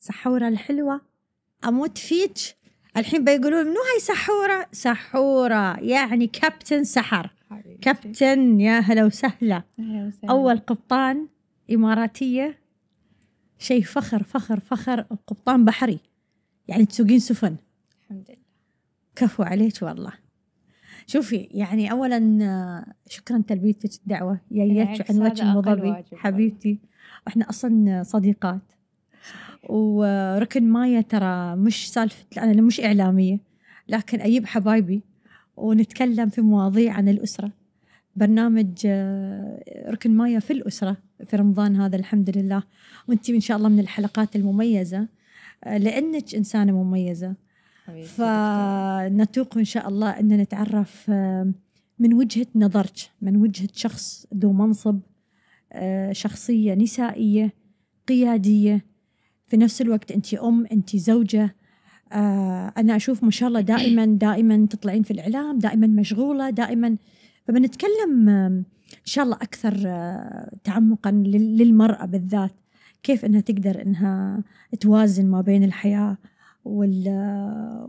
سحورة الحلوة أموت فيك الحين بيقولوا منو هاي سحورة سحورة يعني كابتن سحر كابتن يا هلا وسهلا أول قبطان إماراتية شيء فخر فخر فخر قبطان بحري يعني تسوقين سفن الحمد لله كفو عليك والله شوفي يعني اولا شكرا تلبيتك الدعوه يا عن وجه حبيبتي احنا اصلا صديقات وركن مايا ترى مش سالفة أنا مش إعلامية لكن أجيب حبايبي ونتكلم في مواضيع عن الأسرة برنامج آه، ركن مايا في الأسرة في رمضان هذا الحمد لله وانت إن شاء الله من الحلقات المميزة آه، لأنك إنسانة مميزة فنتوق إن شاء الله أن نتعرف آه، من وجهة نظرك من وجهة شخص ذو منصب شخصية نسائية قيادية في نفس الوقت أنت أم أنت زوجة آه، أنا أشوف ما شاء الله دائما دائما تطلعين في الإعلام دائما مشغولة دائما فبنتكلم آه، إن شاء الله أكثر آه، تعمقا للمرأة بالذات كيف أنها تقدر أنها توازن ما بين الحياة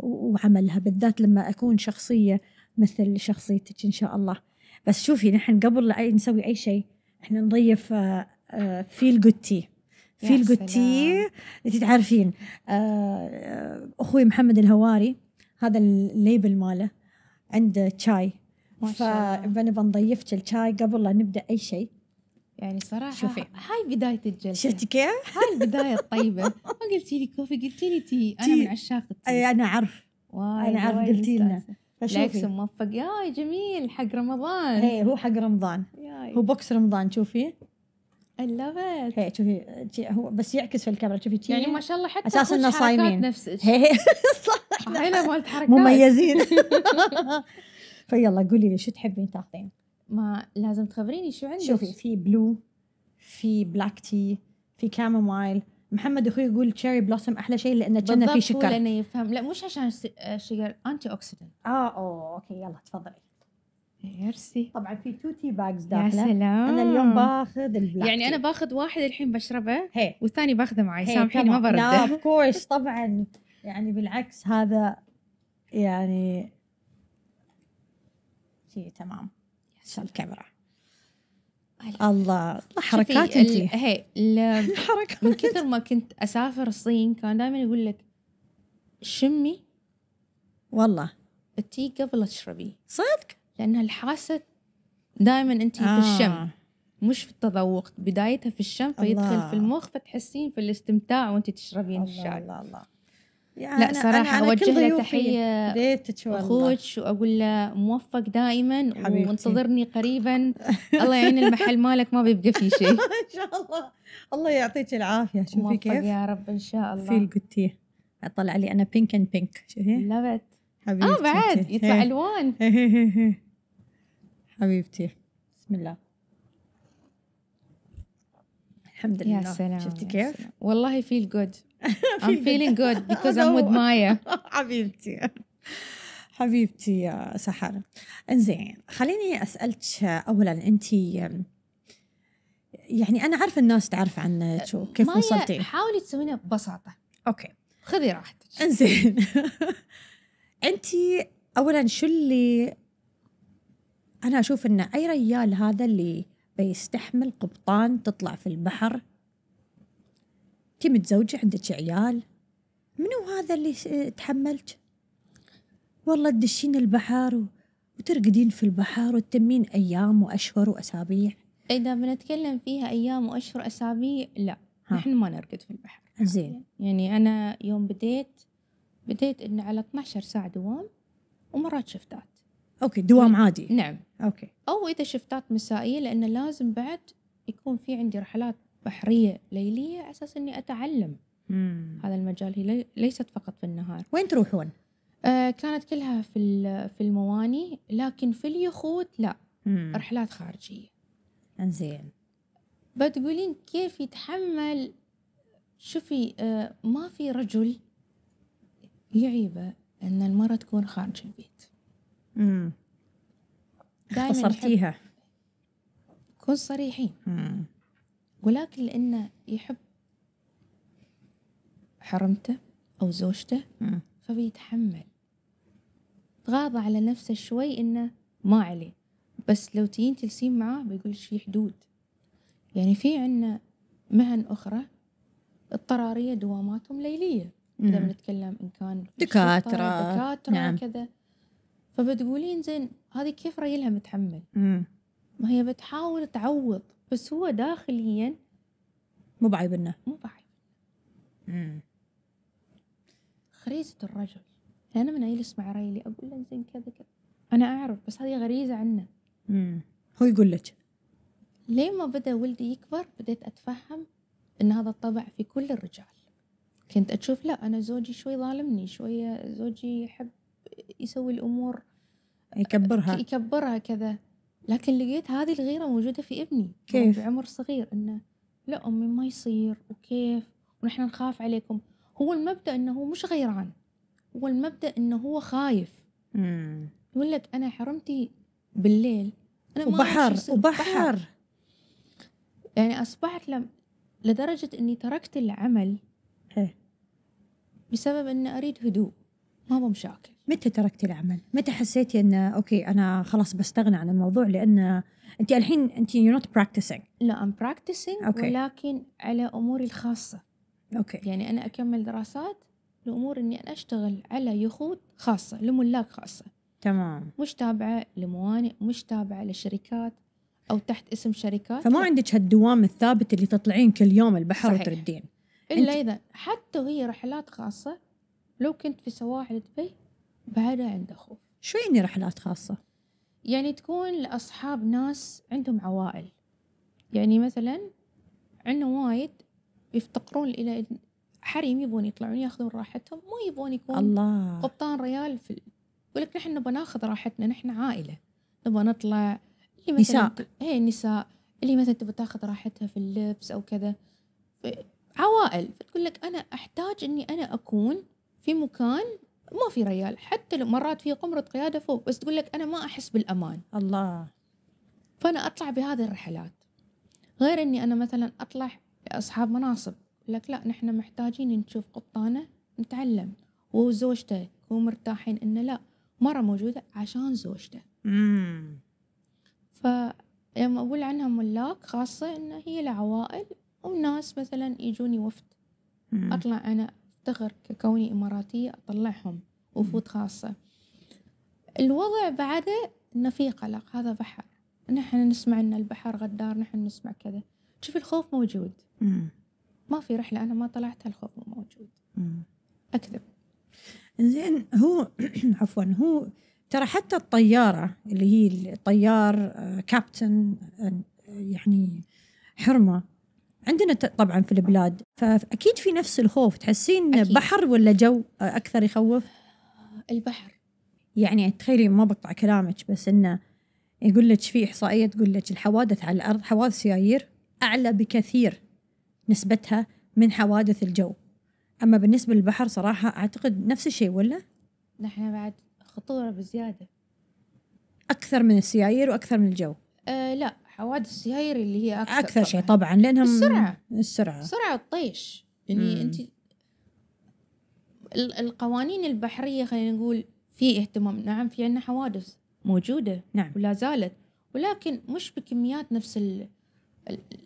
وعملها بالذات لما أكون شخصية مثل شخصيتك إن شاء الله بس شوفي نحن قبل لا نسوي أي شيء احنا نضيف فيل جود تي في القتي انت تعرفين آه، آه، اخوي محمد الهواري هذا الليبل ماله عنده شاي فانا نضيفك الشاي قبل لا نبدا اي شيء يعني صراحة شوفي هاي بداية الجلسة شفتي كيف؟ هاي البداية الطيبة ما قلتي لي كوفي قلتي لي تي أنا من عشاق التي أنا أعرف أنا أعرف قلتي لنا لايكس موفق ياي جميل حق رمضان ايه هو حق رمضان هو بوكس رمضان شوفي اي لاف ات هي شوفي هو بس يعكس في الكاميرا شوفي يعني ما شاء الله حتى اساس انه صايمين نفسك هي صح حلوه مالت حركات مميزين فيلا قولي لي شو تحبين تاخذين؟ ما لازم تخبريني شو عندك شوفي في بلو في بلاك تي في كامومايل محمد اخوي يقول تشيري بلوسم احلى شيء لانه كنا في شكر بالضبط يفهم لا مش عشان الشجر انتي اوكسيدنت اه اوه اوكي يلا تفضلي ميرسي طبعا في توتي باجز داخله يا سلام انا اليوم باخذ البلاك يعني انا باخذ واحد الحين بشربه هي. والثاني باخذه معي سامحيني ما برد لا اوف كورس طبعا يعني بالعكس هذا يعني شيء تمام عشان الكاميرا أيوة. الله حركات انت هي الحركات من كثر ما كنت اسافر الصين كان دائما يقول لك شمي والله التي قبل تشربيه صدق لأن الحاسة دائما أنت آه. في الشم مش في التذوق بدايتها في الشم فيدخل الله. في المخ فتحسين في الاستمتاع وانت تشربين الله الشاي الله الله يعني لا أنا صراحة أنا أوجه له تحية أخوك وأقول له موفق دائما وانتظرني قريبا الله يعين المحل مالك ما بيبقى فيه شيء إن شاء الله الله يعطيك العافية شوفي كيف يا رب إن شاء الله في قلتيه طلع لي أنا بينك اند بينك شوفي لبت حبيبتي اه بعد يطلع ألوان حبيبتي بسم الله الحمد لله يا سلام شفتي كيف؟ سلام. والله فيل جود I'm feeling good because I'm with Maya حبيبتي حبيبتي يا سحر انزين خليني اسالك اولا انت يعني انا عارفه الناس تعرف عنك وكيف أه، وصلتي حاولي تسوينها ببساطه اوكي خذي راحتك انزين انت اولا شو اللي أنا أشوف أن أي ريال هذا اللي بيستحمل قبطان تطلع في البحر انتي متزوجة عندك عيال منو هذا اللي تحملت والله تدشين البحر وترقدين في البحر وتتمين أيام وأشهر وأسابيع إذا بنتكلم فيها أيام وأشهر أسابيع لا نحن ما نرقد في البحر زين يعني أنا يوم بديت بديت إنه على 12 ساعة دوام ومرات شفتات أوكي دوام يعني عادي نعم اوكي او اذا شفتات مسائيه لان لازم بعد يكون في عندي رحلات بحريه ليليه على اساس اني اتعلم مم. هذا المجال هي ليست فقط في النهار وين تروحون آه كانت كلها في في المواني لكن في اليخوت لا مم. رحلات خارجيه انزين بتقولين كيف يتحمل شوفي آه ما في رجل يعيبه ان المراه تكون خارج البيت امم اختصرتيها كن صريحين مم. ولكن لأنه يحب حرمته أو زوجته مم. فبيتحمل تغاضى على نفسه شوي إنه ما عليه بس لو تجين تلسين معاه بيقول في حدود يعني في عندنا مهن أخرى اضطرارية دواماتهم ليلية إذا بنتكلم إن كان دكاترة دكاترة نعم. كذا فبتقولين زين هذه كيف رجلها متحمل ما هي بتحاول تعوض بس هو داخليا مو بعيب انه مو بعيب غريزة الرجل أنا من أجلس مع ريلي أقول له زين كذا كذا أنا أعرف بس هذه غريزة عنه مم. هو يقول لك ليه ما بدأ ولدي يكبر بديت أتفهم إن هذا الطبع في كل الرجال كنت أشوف لا أنا زوجي شوي ظالمني شوية زوجي يحب يسوي الامور يكبرها يكبرها كذا لكن لقيت هذه الغيره موجوده في ابني يعني كيف بعمر صغير انه لا امي ما يصير وكيف ونحن نخاف عليكم هو المبدا انه هو مش غيران هو المبدا انه هو خايف امم يقول لك انا حرمتي بالليل انا ما وبحر وبحر يعني اصبحت لم لدرجه اني تركت العمل إيه؟ بسبب اني اريد هدوء ما هو مشاكل متى تركتي العمل؟ متى حسيتي ان اوكي انا خلاص بستغنى عن الموضوع لان انت الحين انت يو نوت براكتسينج لا ام براكتسينج ولكن على اموري الخاصه اوكي يعني انا اكمل دراسات لامور اني انا اشتغل على يخوت خاصه لملاك خاصه تمام مش تابعه لموانئ مش تابعه لشركات او تحت اسم شركات فما عندك هالدوام الثابت اللي تطلعين كل يوم البحر صحيح. وتردين الا اذا حتى وهي رحلات خاصه لو كنت في سواحل دبي بعدها عند خوف شو يعني رحلات خاصة؟ يعني تكون لأصحاب ناس عندهم عوائل يعني مثلا عندنا وايد يفتقرون إلى حريم يبون يطلعون ياخذون راحتهم مو يبون يكون الله قبطان ريال في يقول لك نحن نبغى ناخذ راحتنا نحن عائله نبغى نطلع اللي مثلا نساء اي النساء اللي مثلا تبغى تاخذ راحتها في اللبس او كذا عوائل فتقول لك انا احتاج اني انا اكون في مكان ما في ريال حتى لو مرات في قمرة قيادة فوق بس تقول لك أنا ما أحس بالأمان الله فأنا أطلع بهذه الرحلات غير أني أنا مثلا أطلع أصحاب مناصب لك لا نحن محتاجين نشوف قبطانة نتعلم وزوجته ومرتاحين مرتاحين إنه لا مرة موجودة عشان زوجته امم فلما أقول عنها ملاك خاصة أنه هي لعوائل وناس مثلا يجوني وفد أطلع أنا افتخر ككوني إماراتية أطلعهم وفود خاصة الوضع بعده إنه في قلق هذا بحر نحن نسمع إن البحر غدار نحن نسمع كذا شوف الخوف موجود ما في رحلة أنا ما طلعتها الخوف مو موجود أكذب زين هو عفوا هو ترى حتى الطيارة اللي هي الطيار كابتن آه، آه، يعني حرمة عندنا طبعا في البلاد فاكيد في نفس الخوف تحسين أكيد. بحر ولا جو اكثر يخوف البحر يعني تخيلي ما بقطع كلامك بس انه يقول لك في احصائيه تقول لك الحوادث على الارض حوادث سيايير اعلى بكثير نسبتها من حوادث الجو اما بالنسبه للبحر صراحه اعتقد نفس الشيء ولا نحن بعد خطوره بزياده اكثر من السيايير واكثر من الجو أه لا حوادث السيايير اللي هي اكثر اكثر شيء طبعا لانهم السرعه السرعه سرعه الطيش يعني مم. انت القوانين البحريه خلينا نقول في اهتمام نعم في عندنا حوادث موجوده نعم ولا زالت ولكن مش بكميات نفس ال...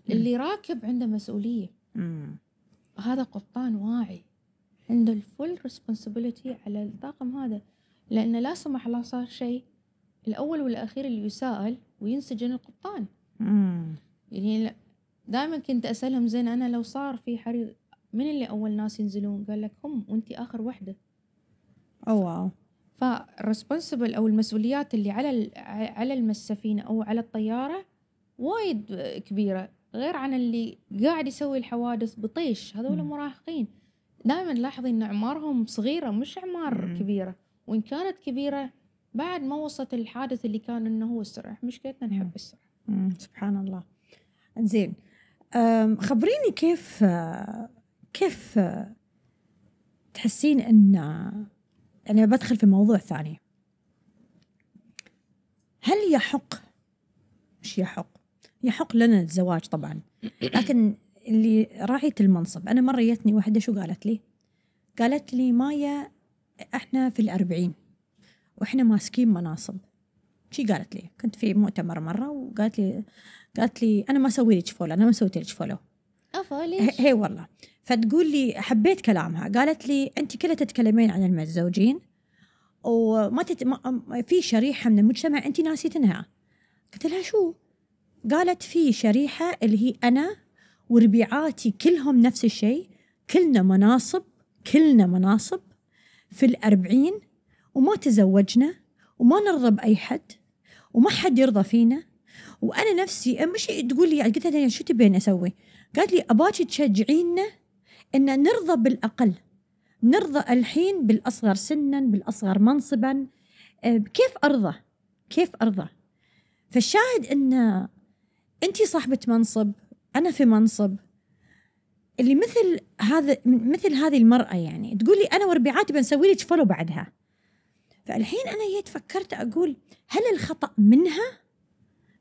اللي مم. راكب عنده مسؤوليه مم. هذا قبطان واعي عنده الفول ريسبونسبيلتي على الطاقم هذا لأنه لا سمح الله صار شيء الأول والأخير اللي يساءل وينسجن القبطان يعني دائما كنت اسالهم زين انا لو صار في حريق من اللي اول ناس ينزلون قال لك هم وانت اخر وحده او واو او المسؤوليات اللي على على السفينه او على الطياره وايد كبيره غير عن اللي قاعد يسوي الحوادث بطيش هذول مراهقين دائما لاحظي ان اعمارهم صغيره مش اعمار مم. كبيره وان كانت كبيره بعد ما وصلت الحادث اللي كان انه هو السرعه مشكلتنا نحب السرعه سبحان الله انزين خبريني كيف كيف تحسين ان انا بدخل في موضوع ثاني هل يحق مش يحق يحق لنا الزواج طبعا لكن اللي راعية المنصب أنا مرة جتني واحدة شو قالت لي قالت لي مايا إحنا في الأربعين وإحنا ماسكين مناصب شي قالت لي كنت في مؤتمر مره وقالت لي قالت لي انا ما اسوي لك فولو انا ما سويت لك فولو افا ليش؟ هي والله فتقول لي حبيت كلامها قالت لي انت كلها تتكلمين عن المتزوجين وما تت... ما... في شريحه من المجتمع انت ناسيتنها قلت لها شو؟ قالت في شريحه اللي هي انا وربيعاتي كلهم نفس الشيء كلنا مناصب كلنا مناصب في الأربعين وما تزوجنا وما نرضى بأي حد وما حد يرضى فينا وانا نفسي مش تقول لي قلت لها شو تبين اسوي؟ قالت لي اباكي تشجعينا ان نرضى بالاقل نرضى الحين بالاصغر سنا بالاصغر منصبا أه، كيف ارضى؟ كيف ارضى؟ فالشاهد ان انت صاحبه منصب انا في منصب اللي مثل هذا مثل هذه المراه يعني تقول لي انا وربيعاتي بنسوي لك فولو بعدها فالحين أنا جيت فكرت أقول هل الخطأ منها؟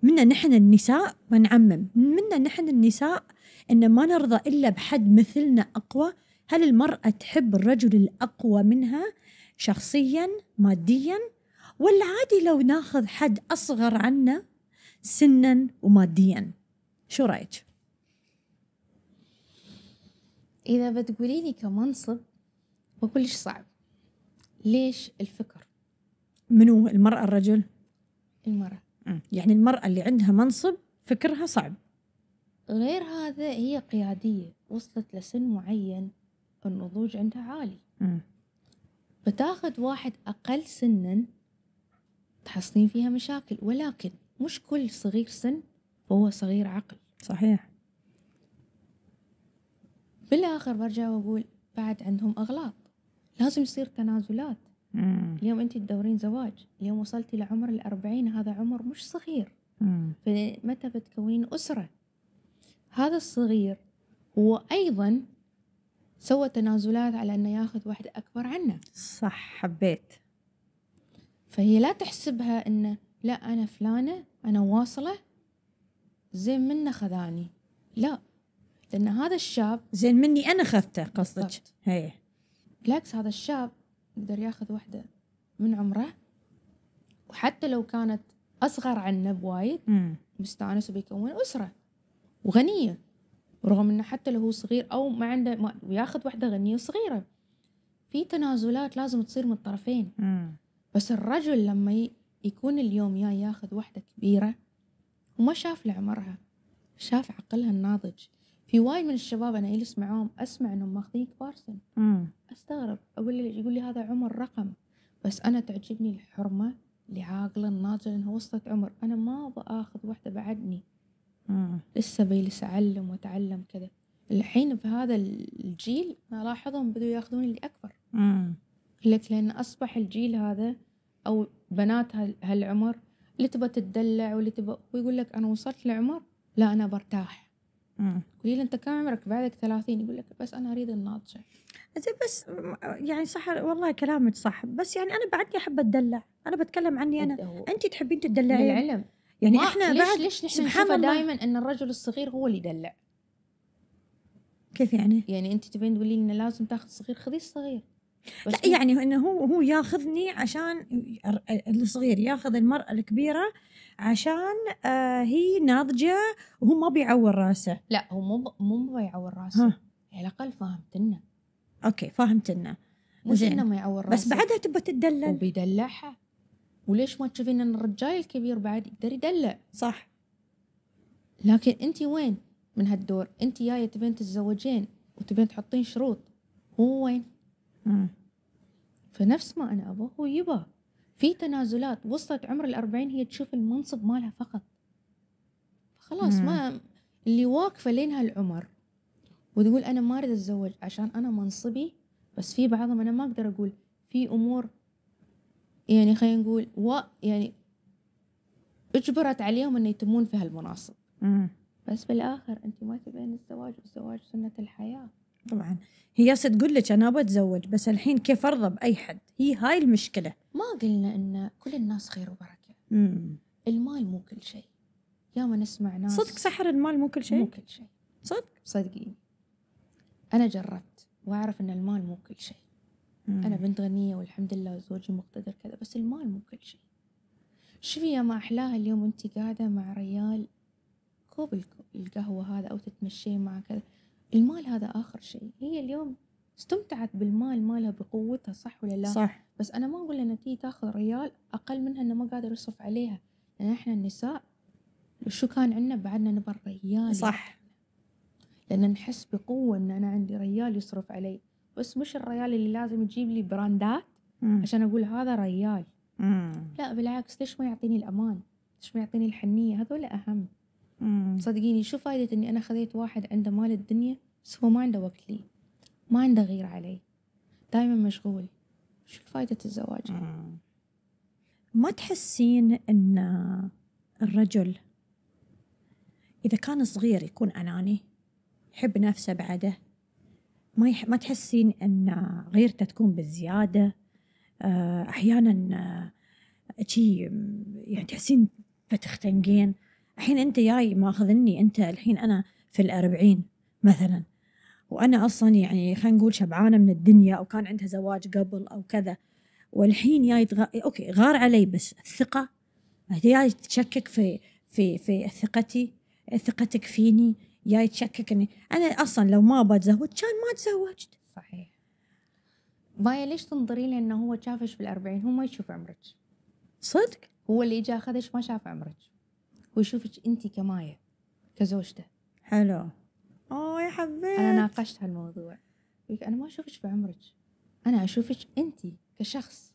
منا نحن النساء ونعمم منا نحن النساء أن ما نرضى إلا بحد مثلنا أقوى هل المرأة تحب الرجل الأقوى منها شخصيا ماديا ولا عادي لو ناخذ حد أصغر عنا سنا وماديا شو رأيك؟ إذا بتقوليني كمنصب بقولش صعب ليش الفكر منو المرأة الرجل؟ المرأة يعني المرأة اللي عندها منصب فكرها صعب غير هذا هي قيادية وصلت لسن معين النضوج عندها عالي م. بتاخذ واحد أقل سنا تحصلين فيها مشاكل ولكن مش كل صغير سن هو صغير عقل صحيح بالآخر برجع وأقول بعد عندهم أغلاط لازم يصير تنازلات مم. اليوم انت تدورين زواج اليوم وصلتي لعمر الأربعين هذا عمر مش صغير فمتى بتكونين أسرة هذا الصغير هو أيضا سوى تنازلات على أنه ياخذ واحدة أكبر عنه صح حبيت فهي لا تحسبها أنه لا أنا فلانة أنا واصلة زين منه خذاني لا لأن هذا الشاب زين مني أنا خذته قصدك هي إيه. بالعكس هذا الشاب يقدر ياخذ واحدة من عمره وحتى لو كانت أصغر عنه بوايد مستانس وبيكون أسرة وغنية رغم انه حتى لو هو صغير او ما عنده ما وياخذ واحده غنيه صغيره في تنازلات لازم تصير من الطرفين مم. بس الرجل لما يكون اليوم يا ياخذ واحده كبيره وما شاف لعمرها شاف عقلها الناضج في وايد من الشباب انا اجلس معاهم اسمع انهم ماخذين كبار سن استغرب اقول لي يقول لي هذا عمر رقم بس انا تعجبني الحرمه اللي عاقله الناضجه انها وصلت عمر انا ما ابغى اخذ واحده بعدني مم. لسه بجلس اعلم واتعلم كذا الحين في هذا الجيل انا الاحظهم بدوا ياخذون اللي اكبر لك لان اصبح الجيل هذا او بنات هالعمر اللي تبى تتدلع واللي تبى ويقول لك انا وصلت لعمر لا انا برتاح قولي له انت كم عمرك بعدك 30 يقول لك بس انا اريد الناضجه زين بس يعني صح والله كلامك صح بس يعني انا بعدني احب اتدلع انا بتكلم عني انا انت تحبين تدلعين العلم يعني احنا ليش بعد ليش ليش نحن دائما ان الرجل الصغير هو اللي يدلع كيف يعني؟ يعني انت تبين تقولي لنا لازم تاخذ صغير خذي الصغير لا يعني انه هو هو ياخذني عشان الصغير ياخذ المراه الكبيره عشان آه هي ناضجه وهو ما بيعور راسه لا هو مو مو بيعور راسه ها. على الاقل فهمتنا اوكي فهمتنا زين مش انه ما يعور راسه بس بعدها تبى تدلل وبيدلعها وليش ما تشوفين ان الرجال الكبير بعد يقدر يدلع صح لكن انت وين من هالدور انت جايه تبين تتزوجين وتبين تحطين شروط هو وين مم. فنفس ما انا ابغى هو يبغى في تنازلات وصلت عمر الأربعين هي تشوف المنصب مالها فقط فخلاص ما اللي واقفة لين هالعمر وتقول أنا ما أريد أتزوج عشان أنا منصبي بس في بعضهم أنا ما أقدر أقول في أمور يعني خلينا نقول و يعني اجبرت عليهم أن يتمون في هالمناصب بس بالآخر أنت ما تبين الزواج والزواج سنة الحياة طبعا هي ياسر تقول لك انا ابغى اتزوج بس الحين كيف ارضى باي حد هي هاي المشكله ما قلنا ان كل الناس خير وبركه مم. المال مو كل شيء ياما نسمع ناس صدق سحر المال مو كل شيء مو كل شيء صدق صدقيني انا جربت واعرف ان المال مو كل شيء انا بنت غنيه والحمد لله وزوجي مقتدر كذا بس المال مو كل شيء شوفي يا ما احلاها اليوم انت قاعده مع ريال كوب القهوه هذا او تتمشين مع كذا المال هذا اخر شيء هي اليوم استمتعت بالمال مالها بقوتها صح ولا لا صح بس انا ما اقول ان تيجي تاخذ ريال اقل منها انه ما قادر يصرف عليها لان احنا النساء شو كان عندنا بعدنا نبى الريال صح لان نحس بقوه ان انا عندي ريال يصرف علي بس مش الريال اللي لازم يجيب لي براندات مم. عشان اقول هذا ريال مم. لا بالعكس ليش ما يعطيني الامان ليش ما يعطيني الحنيه هذول اهم صدقيني شو فايدة إني أنا خذيت واحد عنده مال الدنيا بس هو ما عنده وقت لي ما عنده غير علي دايما مشغول شو فايدة الزواج مم. ما تحسين ان الرجل اذا كان صغير يكون اناني يحب نفسه بعده ما يح... ما تحسين ان غيرته تكون بالزياده آه، احيانا تشي آه، شي يعني تحسين فتختنقين الحين أنت جاي ماخذني أنت الحين أنا في الأربعين مثلا وأنا أصلا يعني خلينا نقول شبعانة من الدنيا أو كان عندها زواج قبل أو كذا والحين جاي يتغ... أوكي غار علي بس الثقة جاي تشكك في في في ثقتي ثقتك فيني جاي تشكك اني انا اصلا لو ما بتزوج كان ما تزوجت صحيح بايا ليش تنظرين لانه هو شافش بالأربعين هو ما يشوف عمرك صدق هو اللي اجى اخذش ما شاف عمرك ويشوفك انت كمايا كزوجته حلو اوه يا حبيبي انا ناقشت هالموضوع يقول انا ما اشوفك بعمرك انا اشوفك انت كشخص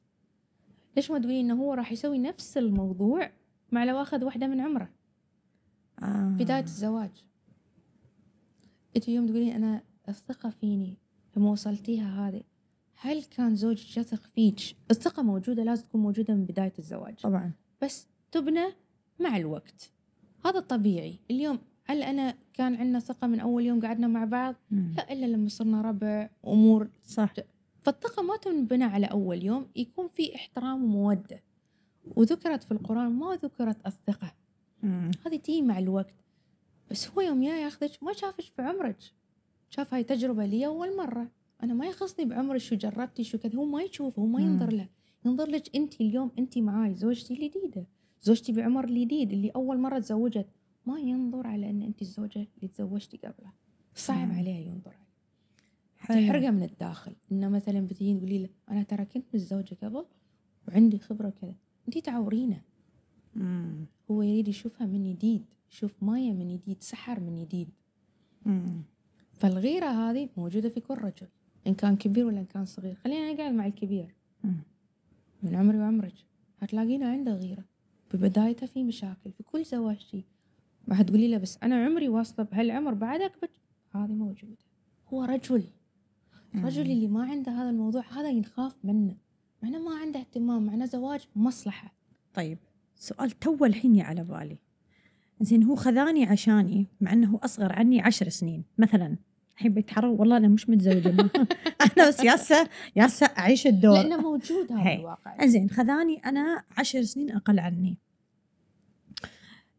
ليش ما تقولين انه هو راح يسوي نفس الموضوع مع لو اخذ واحده من عمره آه. بدايه الزواج انت يوم تقولين انا الثقه فيني لما وصلتيها هذه هل كان زوجك يثق فيك الثقه موجوده لازم تكون موجوده من بدايه الزواج طبعا بس تبنى مع الوقت هذا طبيعي اليوم هل أنا كان عندنا ثقة من أول يوم قعدنا مع بعض مم. لا إلا لما صرنا ربع أمور صح فالثقة ما تنبنى على أول يوم يكون في احترام ومودة وذكرت في القرآن ما ذكرت الثقة هذه تيجي مع الوقت بس هو يوم يا ياخذك ما شافش في عمرك شاف هاي تجربة لي أول مرة أنا ما يخصني بعمري شو جربتي شو كذا هو ما يشوف هو ما ينظر له ينظر لك أنت اليوم أنت معاي زوجتي الجديدة زوجتي بعمر الجديد اللي أول مرة تزوجت ما ينظر على أن أنت الزوجة اللي تزوجتي قبلها صعب عليها ينظر عليه تحرقه من الداخل انه مثلا بتجين تقولي له انا ترى كنت متزوجه قبل وعندي خبره كذا انت تعورينه هو يريد يشوفها من جديد يشوف مايا من جديد سحر من جديد فالغيرة هذه موجودة في كل رجل إن كان كبير ولا إن كان صغير خلينا نقعد مع الكبير مم. من عمري وعمرك هتلاقينا عنده غيرة ببدايته في مشاكل في كل زواج شيء راح تقولي له بس انا عمري واصله بهالعمر بعد هذه موجوده هو رجل الرجل اللي ما عنده هذا الموضوع هذا ينخاف منه معناه ما عنده اهتمام معناه زواج مصلحه طيب سؤال تو الحين على بالي زين هو خذاني عشاني مع انه اصغر عني عشر سنين مثلا الحين يتعرض والله انا مش متزوجه انا بس ياسه ياسه اعيش الدور لانه موجود هذا الواقع زين خذاني انا عشر سنين اقل عني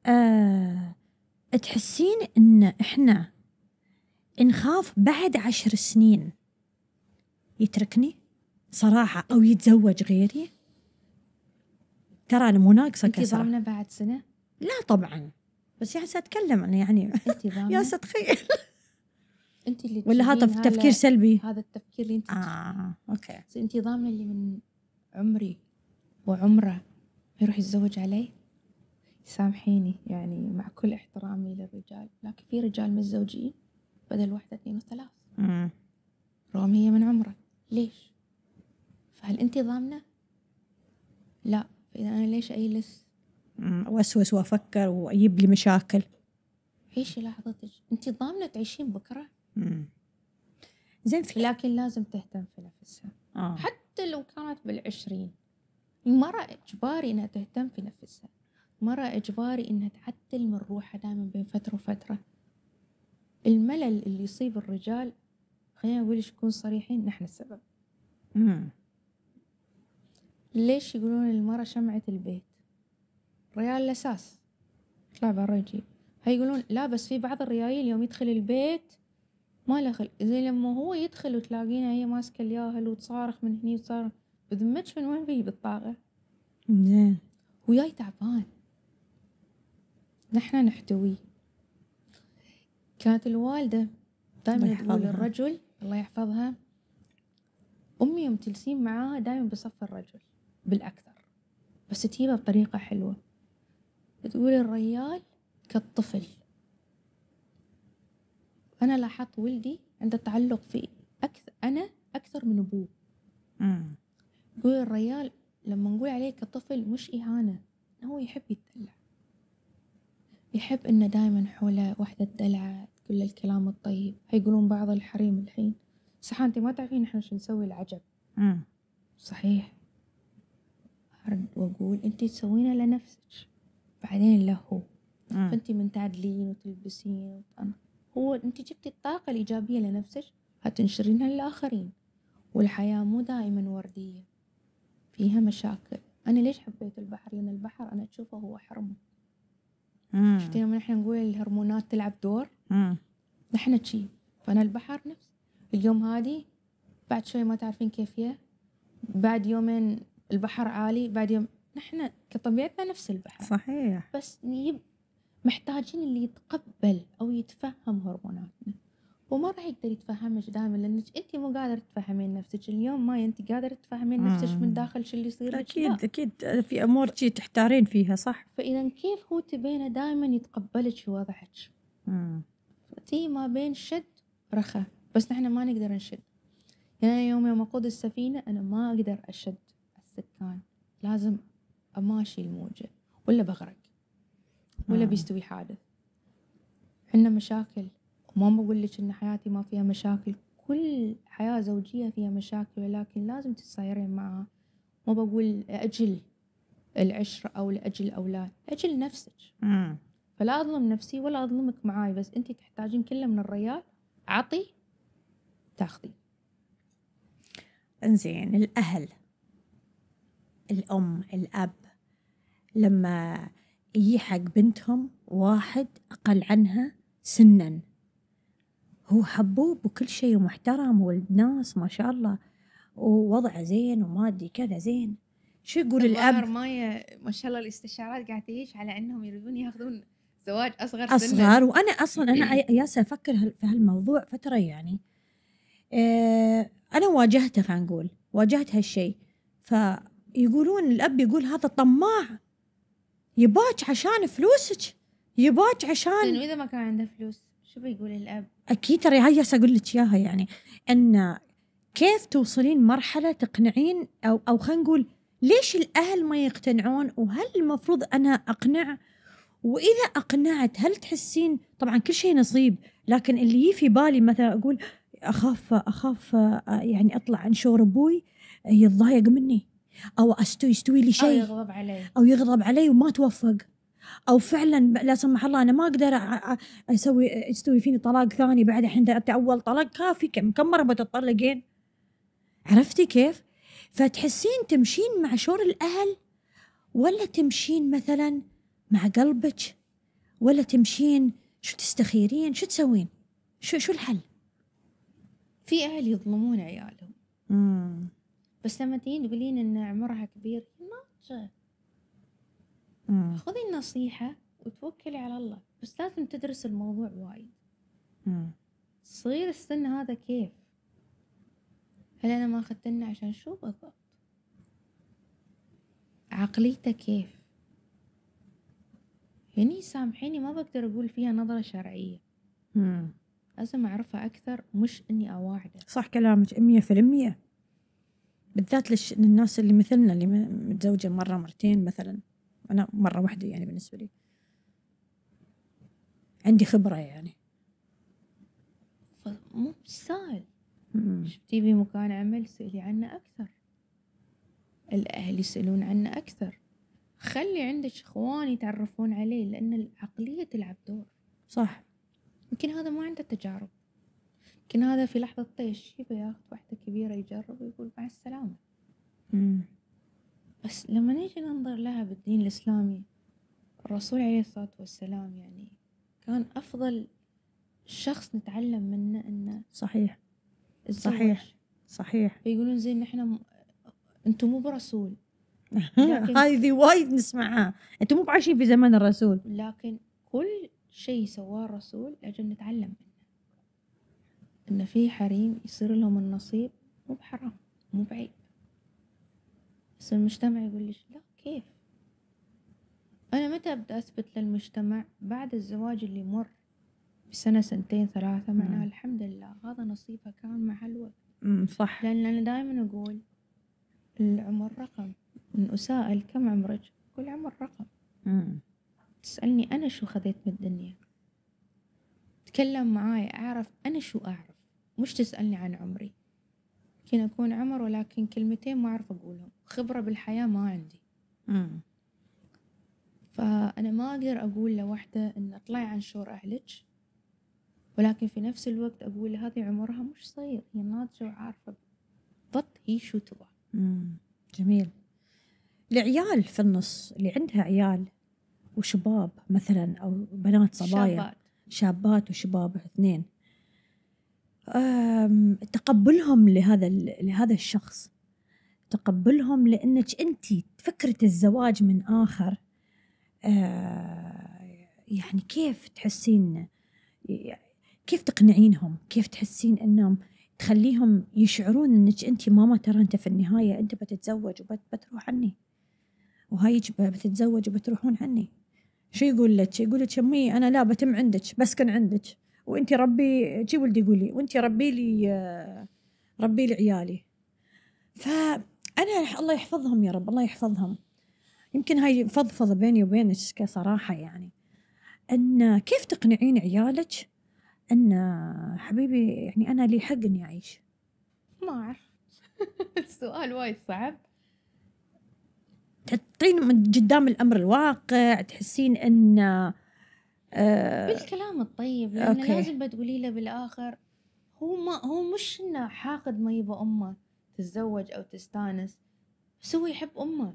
أه تحسين ان احنا نخاف بعد عشر سنين يتركني صراحة أو يتزوج غيري ترى أنا مو ناقصة كسرة أنت بعد سنة؟ لا طبعا بس يا أتكلم أنا يعني أنت يا تخيل انت اللي ولا هذا تفكير سلبي هذا التفكير اللي انت اه اوكي انت ضامنه اللي من عمري وعمره يروح يتزوج علي سامحيني يعني مع كل احترامي للرجال لكن في رجال متزوجين بدل واحدة اثنين وثلاث رغم هي من عمره ليش فهل انت ضامنه لا فاذا انا ليش اجلس واسوس وافكر واجيب لي مشاكل عيشي لحظتك انت ضامنه تعيشين بكره زين في لكن لازم تهتم في نفسها آه. حتى لو كانت بالعشرين المرأة إجباري إنها تهتم في نفسها مرة إجباري إنها تعدل من روحها دائما بين فترة وفترة الملل اللي يصيب الرجال خلينا نقول يكون صريحين نحن السبب مم. ليش يقولون المرأة شمعة البيت ريال الأساس طلع برا يجيب هاي يقولون لا بس في بعض الرجال يوم يدخل البيت ما له خلق زين لما هو يدخل وتلاقينا هي ماسكة الياهل وتصارخ من هني وتصارخ بذمتش من وين بيجيب الطاقة؟ زين وياي تعبان نحن نحتويه كانت الوالدة دائما تقول الرجل الله يحفظها أمي يوم تلسين معاها دائما بصف الرجل بالأكثر بس تجيبها بطريقة حلوة تقول الريال كالطفل أنا لاحظت ولدي عنده تعلق في أكثر أنا أكثر من أبوه يقول الريال لما نقول عليه كطفل مش إهانة هو يحب يتدلع يحب إنه دايما حوله وحده الدلع تقول له الكلام الطيب هيقولون بعض الحريم الحين صح أنت ما تعرفين إحنا شو نسوي العجب مم. صحيح أرد وأقول أنت تسوينه لنفسك بعدين له فأنت من تعدلين وتلبسين وتأنا. هو أنت جبتي الطاقة الإيجابية لنفسك هتنشرينها للآخرين والحياة مو دائما وردية فيها مشاكل أنا ليش حبيت البحر لأن البحر أنا أشوفه هو حرمة شفتي لما نحن نقول الهرمونات تلعب دور نحن تشي فأنا البحر نفس اليوم هادي بعد شوي ما تعرفين كيف هي بعد يومين البحر عالي بعد يوم نحن كطبيعتنا نفس البحر صحيح بس نجيب محتاجين اللي يتقبل أو يتفهم هرموناتنا وما راح يقدر يتفهمك دائما لانك انت مو قادره تفهمين نفسك اليوم ما انت قادره تفهمين نفسك من داخل شو اللي يصير اكيد لا. اكيد في امور شي تحتارين فيها صح فاذا كيف هو تبينه دائما يتقبلك في وضعك تي ما بين شد رخاء بس نحن ما نقدر نشد يعني يوم يوم اقود السفينه انا ما اقدر اشد السكان لازم اماشي الموجه ولا بغرق ولا بيستوي حادث عندنا مشاكل وما بقول لك ان حياتي ما فيها مشاكل كل حياة زوجية فيها مشاكل ولكن لازم تتصايرين معها ما بقول لأجل العشرة أو لأجل الأولاد أجل نفسك فلا أظلم نفسي ولا أظلمك معاي بس أنت تحتاجين كله من الريال عطي تاخذي انزين الأهل الأم الأب لما يجي حق بنتهم واحد أقل عنها سنا هو حبوب وكل شيء ومحترم ولد ناس ما شاء الله ووضعه زين ومادي كذا زين شو يقول الاب ما شاء الله الاستشارات قاعدة تعيش على انهم يريدون ياخذون زواج اصغر سنة. اصغر وانا اصلا انا ياسة افكر في هالموضوع فتره يعني آه، انا واجهته خلينا نقول واجهت هالشيء فيقولون الاب يقول هذا طماع يباك عشان فلوسك يباك عشان زين واذا ما كان عنده فلوس شو بيقول الاب؟ اكيد ترى هاي اقول لك اياها يعني ان كيف توصلين مرحله تقنعين او او خلينا نقول ليش الاهل ما يقتنعون وهل المفروض انا اقنع؟ واذا اقنعت هل تحسين طبعا كل شيء نصيب لكن اللي يجي في بالي مثلا اقول اخاف اخاف آه، يعني اطلع عن شور ابوي يتضايق مني او استوي يستوي لي شيء او يغضب علي او يغضب علي وما توفق او فعلا لا سمح الله انا ما اقدر اسوي يستوي فيني طلاق ثاني بعد الحين انت اول طلاق كافي كم كم مره بتطلقين عرفتي كيف؟ فتحسين تمشين مع شور الاهل ولا تمشين مثلا مع قلبك ولا تمشين شو تستخيرين شو تسوين؟ شو شو الحل؟ في اهل يظلمون عيالهم. امم بس لما تجين تقولين إن عمرها كبير ناضجة خذي النصيحة وتوكلي على الله بس لازم تدرس الموضوع وايد صغير السن هذا كيف هل أنا ما اخذتنا عشان شو بالضبط عقليته كيف هني يعني سامحيني ما بقدر أقول فيها نظرة شرعية لازم أعرفها أكثر مش إني أواعده صح كلامك مية في المية بالذات للناس اللي مثلنا اللي متزوجة مرة مرتين مثلا أنا مرة واحدة يعني بالنسبة لي عندي خبرة يعني مو سهل شفتي في مكان عمل سألي عنه أكثر الأهل يسألون عنه أكثر خلي عندك إخوان يتعرفون عليه لأن العقلية تلعب دور صح يمكن هذا ما عنده تجارب لكن هذا في لحظة طيش يبي ياخذ واحدة كبيرة يجرب ويقول مع السلامة بس لما نيجي ننظر لها بالدين الإسلامي الرسول عليه الصلاة والسلام يعني كان أفضل شخص نتعلم منه أنه صحيح الزوج. صحيح صحيح يقولون زين نحن م... أنتم مو برسول هذه وايد نسمعها أنتم مو بعايشين في زمن الرسول لكن كل شيء سواه الرسول أجل نتعلم منه إن في حريم يصير لهم النصيب مو بحرام مو بعيب بس المجتمع يقول ليش لا كيف أنا متى أبدأ أثبت للمجتمع بعد الزواج اللي مر بسنة سنتين ثلاثة معناها الحمد لله هذا نصيبها كان مع الوقت صح لأن أنا دائما أقول العمر رقم من أسأل كم عمرك أقول عمر رقم مم. تسألني أنا شو خذيت من الدنيا تكلم معاي أعرف أنا شو أعرف مش تسألني عن عمري يمكن أكون عمر ولكن كلمتين ما أعرف أقولهم خبرة بالحياة ما عندي مم. فأنا ما أقدر أقول لوحدة إن اطلعي عن شور أهلك ولكن في نفس الوقت أقول هذه عمرها مش صغير هي ناضجة وعارفة بالضبط هي شو تبغى جميل العيال في النص اللي عندها عيال وشباب مثلا أو بنات صبايا شابات شابات وشباب اثنين تقبلهم لهذا لهذا الشخص تقبلهم لانك انت فكره الزواج من اخر آه، يعني كيف تحسين كيف تقنعينهم كيف تحسين انهم تخليهم يشعرون انك انت ماما ترى انت في النهايه انت بتتزوج وبتروح عني وهاي بتتزوج وبتروحون عني شو يقول لك يقول لك امي انا لا بتم عندك بسكن عندك وانت ربي جي ولدي قولي وانت ربي لي ربي لي عيالي فانا الله يحفظهم يا رب الله يحفظهم يمكن هاي فضفضه بيني وبينك صراحه يعني ان كيف تقنعين عيالك ان حبيبي يعني انا لي حق اني اعيش ما اعرف السؤال وايد صعب تحطين قدام الامر الواقع تحسين ان آه بالكلام الطيب لأن أوكي. لازم بتقولي له بالآخر هو ما هو مش إنه حاقد ما يبغى أمه تتزوج أو تستانس بس هو يحب أمه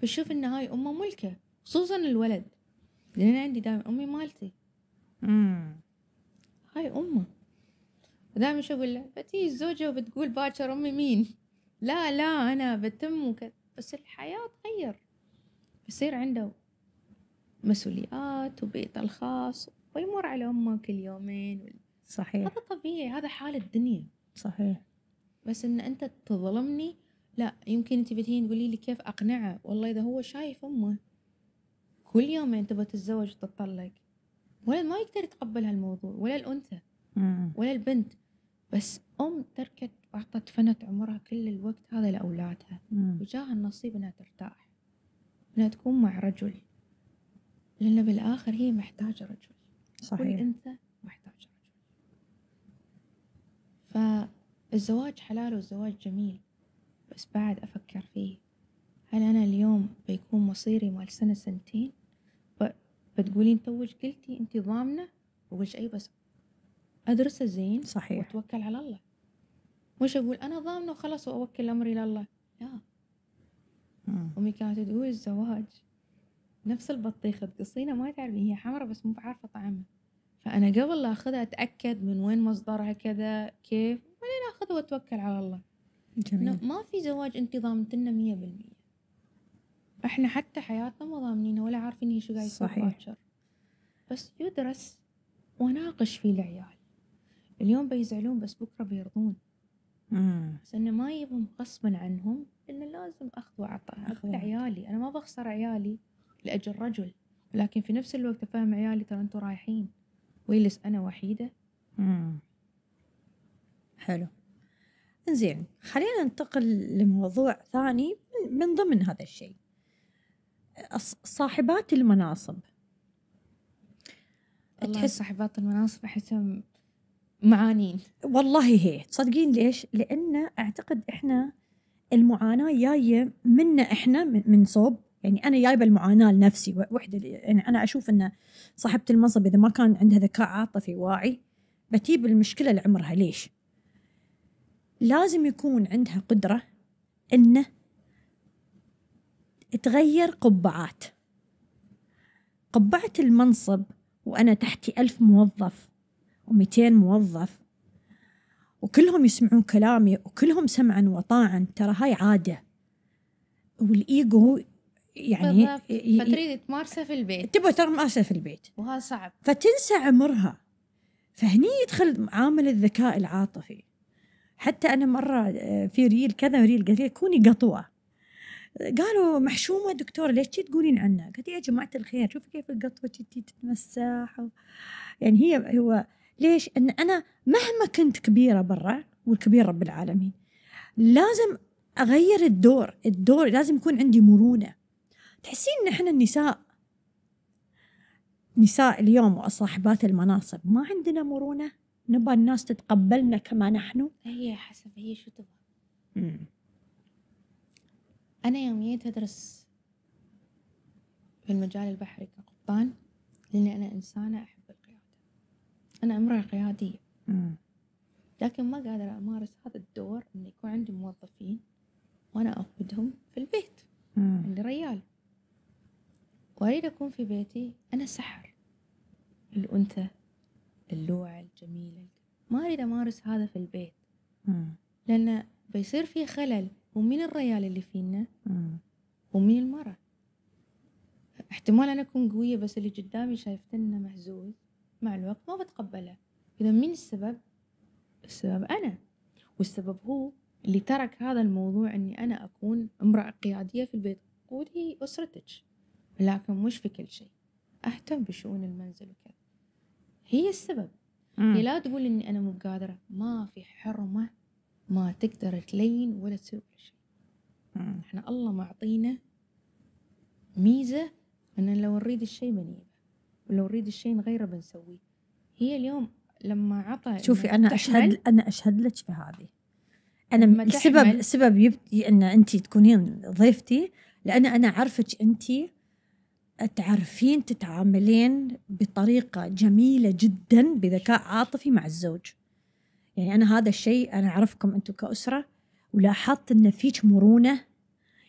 فشوف إن هاي أمه ملكه خصوصا الولد لأن أنا عندي دائما أمي مالتي امم هاي أمه ودائما شو أقول له بتيجي الزوجة وبتقول باكر أمي مين لا لا أنا بتم وكذا بس الحياة تغير بصير عنده مسؤوليات وبيت الخاص ويمر على امه كل يومين صحيح هذا طبيعي هذا حال الدنيا صحيح بس ان انت تظلمني لا يمكن انت بتين تقولي لي كيف اقنعه والله اذا هو شايف امه كل يوم انت تتزوج وتتطلق ولا ما يقدر يتقبل هالموضوع ولا الانثى ولا البنت بس ام تركت واعطت فنت عمرها كل الوقت هذا لاولادها وجاها النصيب انها ترتاح انها تكون مع رجل لأنه بالآخر هي محتاجة رجل صحيح والأنثى محتاجة رجل فالزواج حلال والزواج جميل بس بعد أفكر فيه هل أنا اليوم بيكون مصيري مال سنة سنتين بتقولين تو قلتي أنت ضامنة بقول أي بس أدرسه زين صحيح وأتوكل على الله مش أقول أنا ضامنة وخلاص وأوكل أمري لله لا أمي كانت تقول الزواج نفس البطيخة تقصينا ما تعرفي هي حمرة بس مو عارفة طعمها فأنا قبل لا أخذها أتأكد من وين مصدرها كذا كيف وبعدين أخذها وأتوكل على الله جميل. ما في زواج أنت ضامنتنا مية بالمية إحنا حتى حياتنا ما ضامنينها ولا عارفين هي شو قاعد يصير باكر بس يدرس وأناقش فيه العيال اليوم بيزعلون بس بكرة بيرضون مم. بس انه ما يبهم غصبا عنهم انه لازم اخذ وعطاء اخذ عيالي انا ما بخسر عيالي لأجل رجل لكن في نفس الوقت أفهم عيالي ترى أنتوا رايحين ويلس أنا وحيدة مم. حلو زين خلينا ننتقل لموضوع ثاني من ضمن هذا الشيء صاحبات المناصب تحس صاحبات المناصب أحسهم معانين والله هي تصدقين ليش؟ لأن أعتقد إحنا المعاناة جاية منا إحنا من صوب يعني انا جايبه المعاناه لنفسي وحده يعني انا اشوف ان صاحبه المنصب اذا ما كان عندها ذكاء عاطفي واعي بتجيب المشكله لعمرها ليش؟ لازم يكون عندها قدره انه تغير قبعات قبعة المنصب وأنا تحتي ألف موظف و200 موظف وكلهم يسمعون كلامي وكلهم سمعا وطاعا ترى هاي عادة والإيجو يعني فتريد تمارسه في البيت تبغى تمارسه في البيت وهذا صعب فتنسى عمرها فهني يدخل عامل الذكاء العاطفي حتى انا مره آه، في ريل كذا ريل قالت لي كوني قطوه قالوا محشومه دكتور ليش تقولين عنها؟ قالت يا جماعه الخير شوفي كيف القطوه تتمسح و... يعني هي هو ليش؟ ان انا مهما كنت كبيره برا والكبير رب العالمين لازم اغير الدور، الدور لازم يكون عندي مرونه تحسين ان احنا النساء نساء اليوم وصاحبات المناصب ما عندنا مرونه نبى الناس تتقبلنا كما نحن هي حسب هي شو تبغى انا يوم جيت ادرس في المجال البحري كقبطان لاني انا انسانه احب القياده انا امراه قياديه مم. لكن ما قادرة أمارس هذا الدور إنه يكون عندي موظفين وأنا أقودهم في البيت عندي ريال وأريد أكون في بيتي أنا السحر الأنثى اللوعة الجميلة ما أريد أمارس هذا في البيت لأن بيصير في خلل ومين الريال اللي فينا ومين المرأة احتمال أنا أكون قوية بس اللي قدامي شايفتنا مهزوز مع الوقت ما بتقبله إذا مين السبب؟ السبب أنا والسبب هو اللي ترك هذا الموضوع إني أنا أكون امرأة قيادية في البيت قولي أسرتك لكن مش في كل شيء اهتم بشؤون المنزل وكذا هي السبب مم. هي لا تقول اني انا مو قادره ما في حرمه ما تقدر تلين ولا تسوي كل شيء احنا الله معطينا ميزه ان لو نريد الشيء بنجيبه ولو نريد الشيء نغيره بنسويه هي اليوم لما عطى شوفي انا اشهد انا اشهد لك بهذه انا السبب السبب يبدي ان انت تكونين ضيفتي لان انا عارفك انت تعرفين تتعاملين بطريقة جميلة جدا بذكاء عاطفي مع الزوج يعني أنا هذا الشيء أنا أعرفكم أنتم كأسرة ولاحظت أن فيك مرونة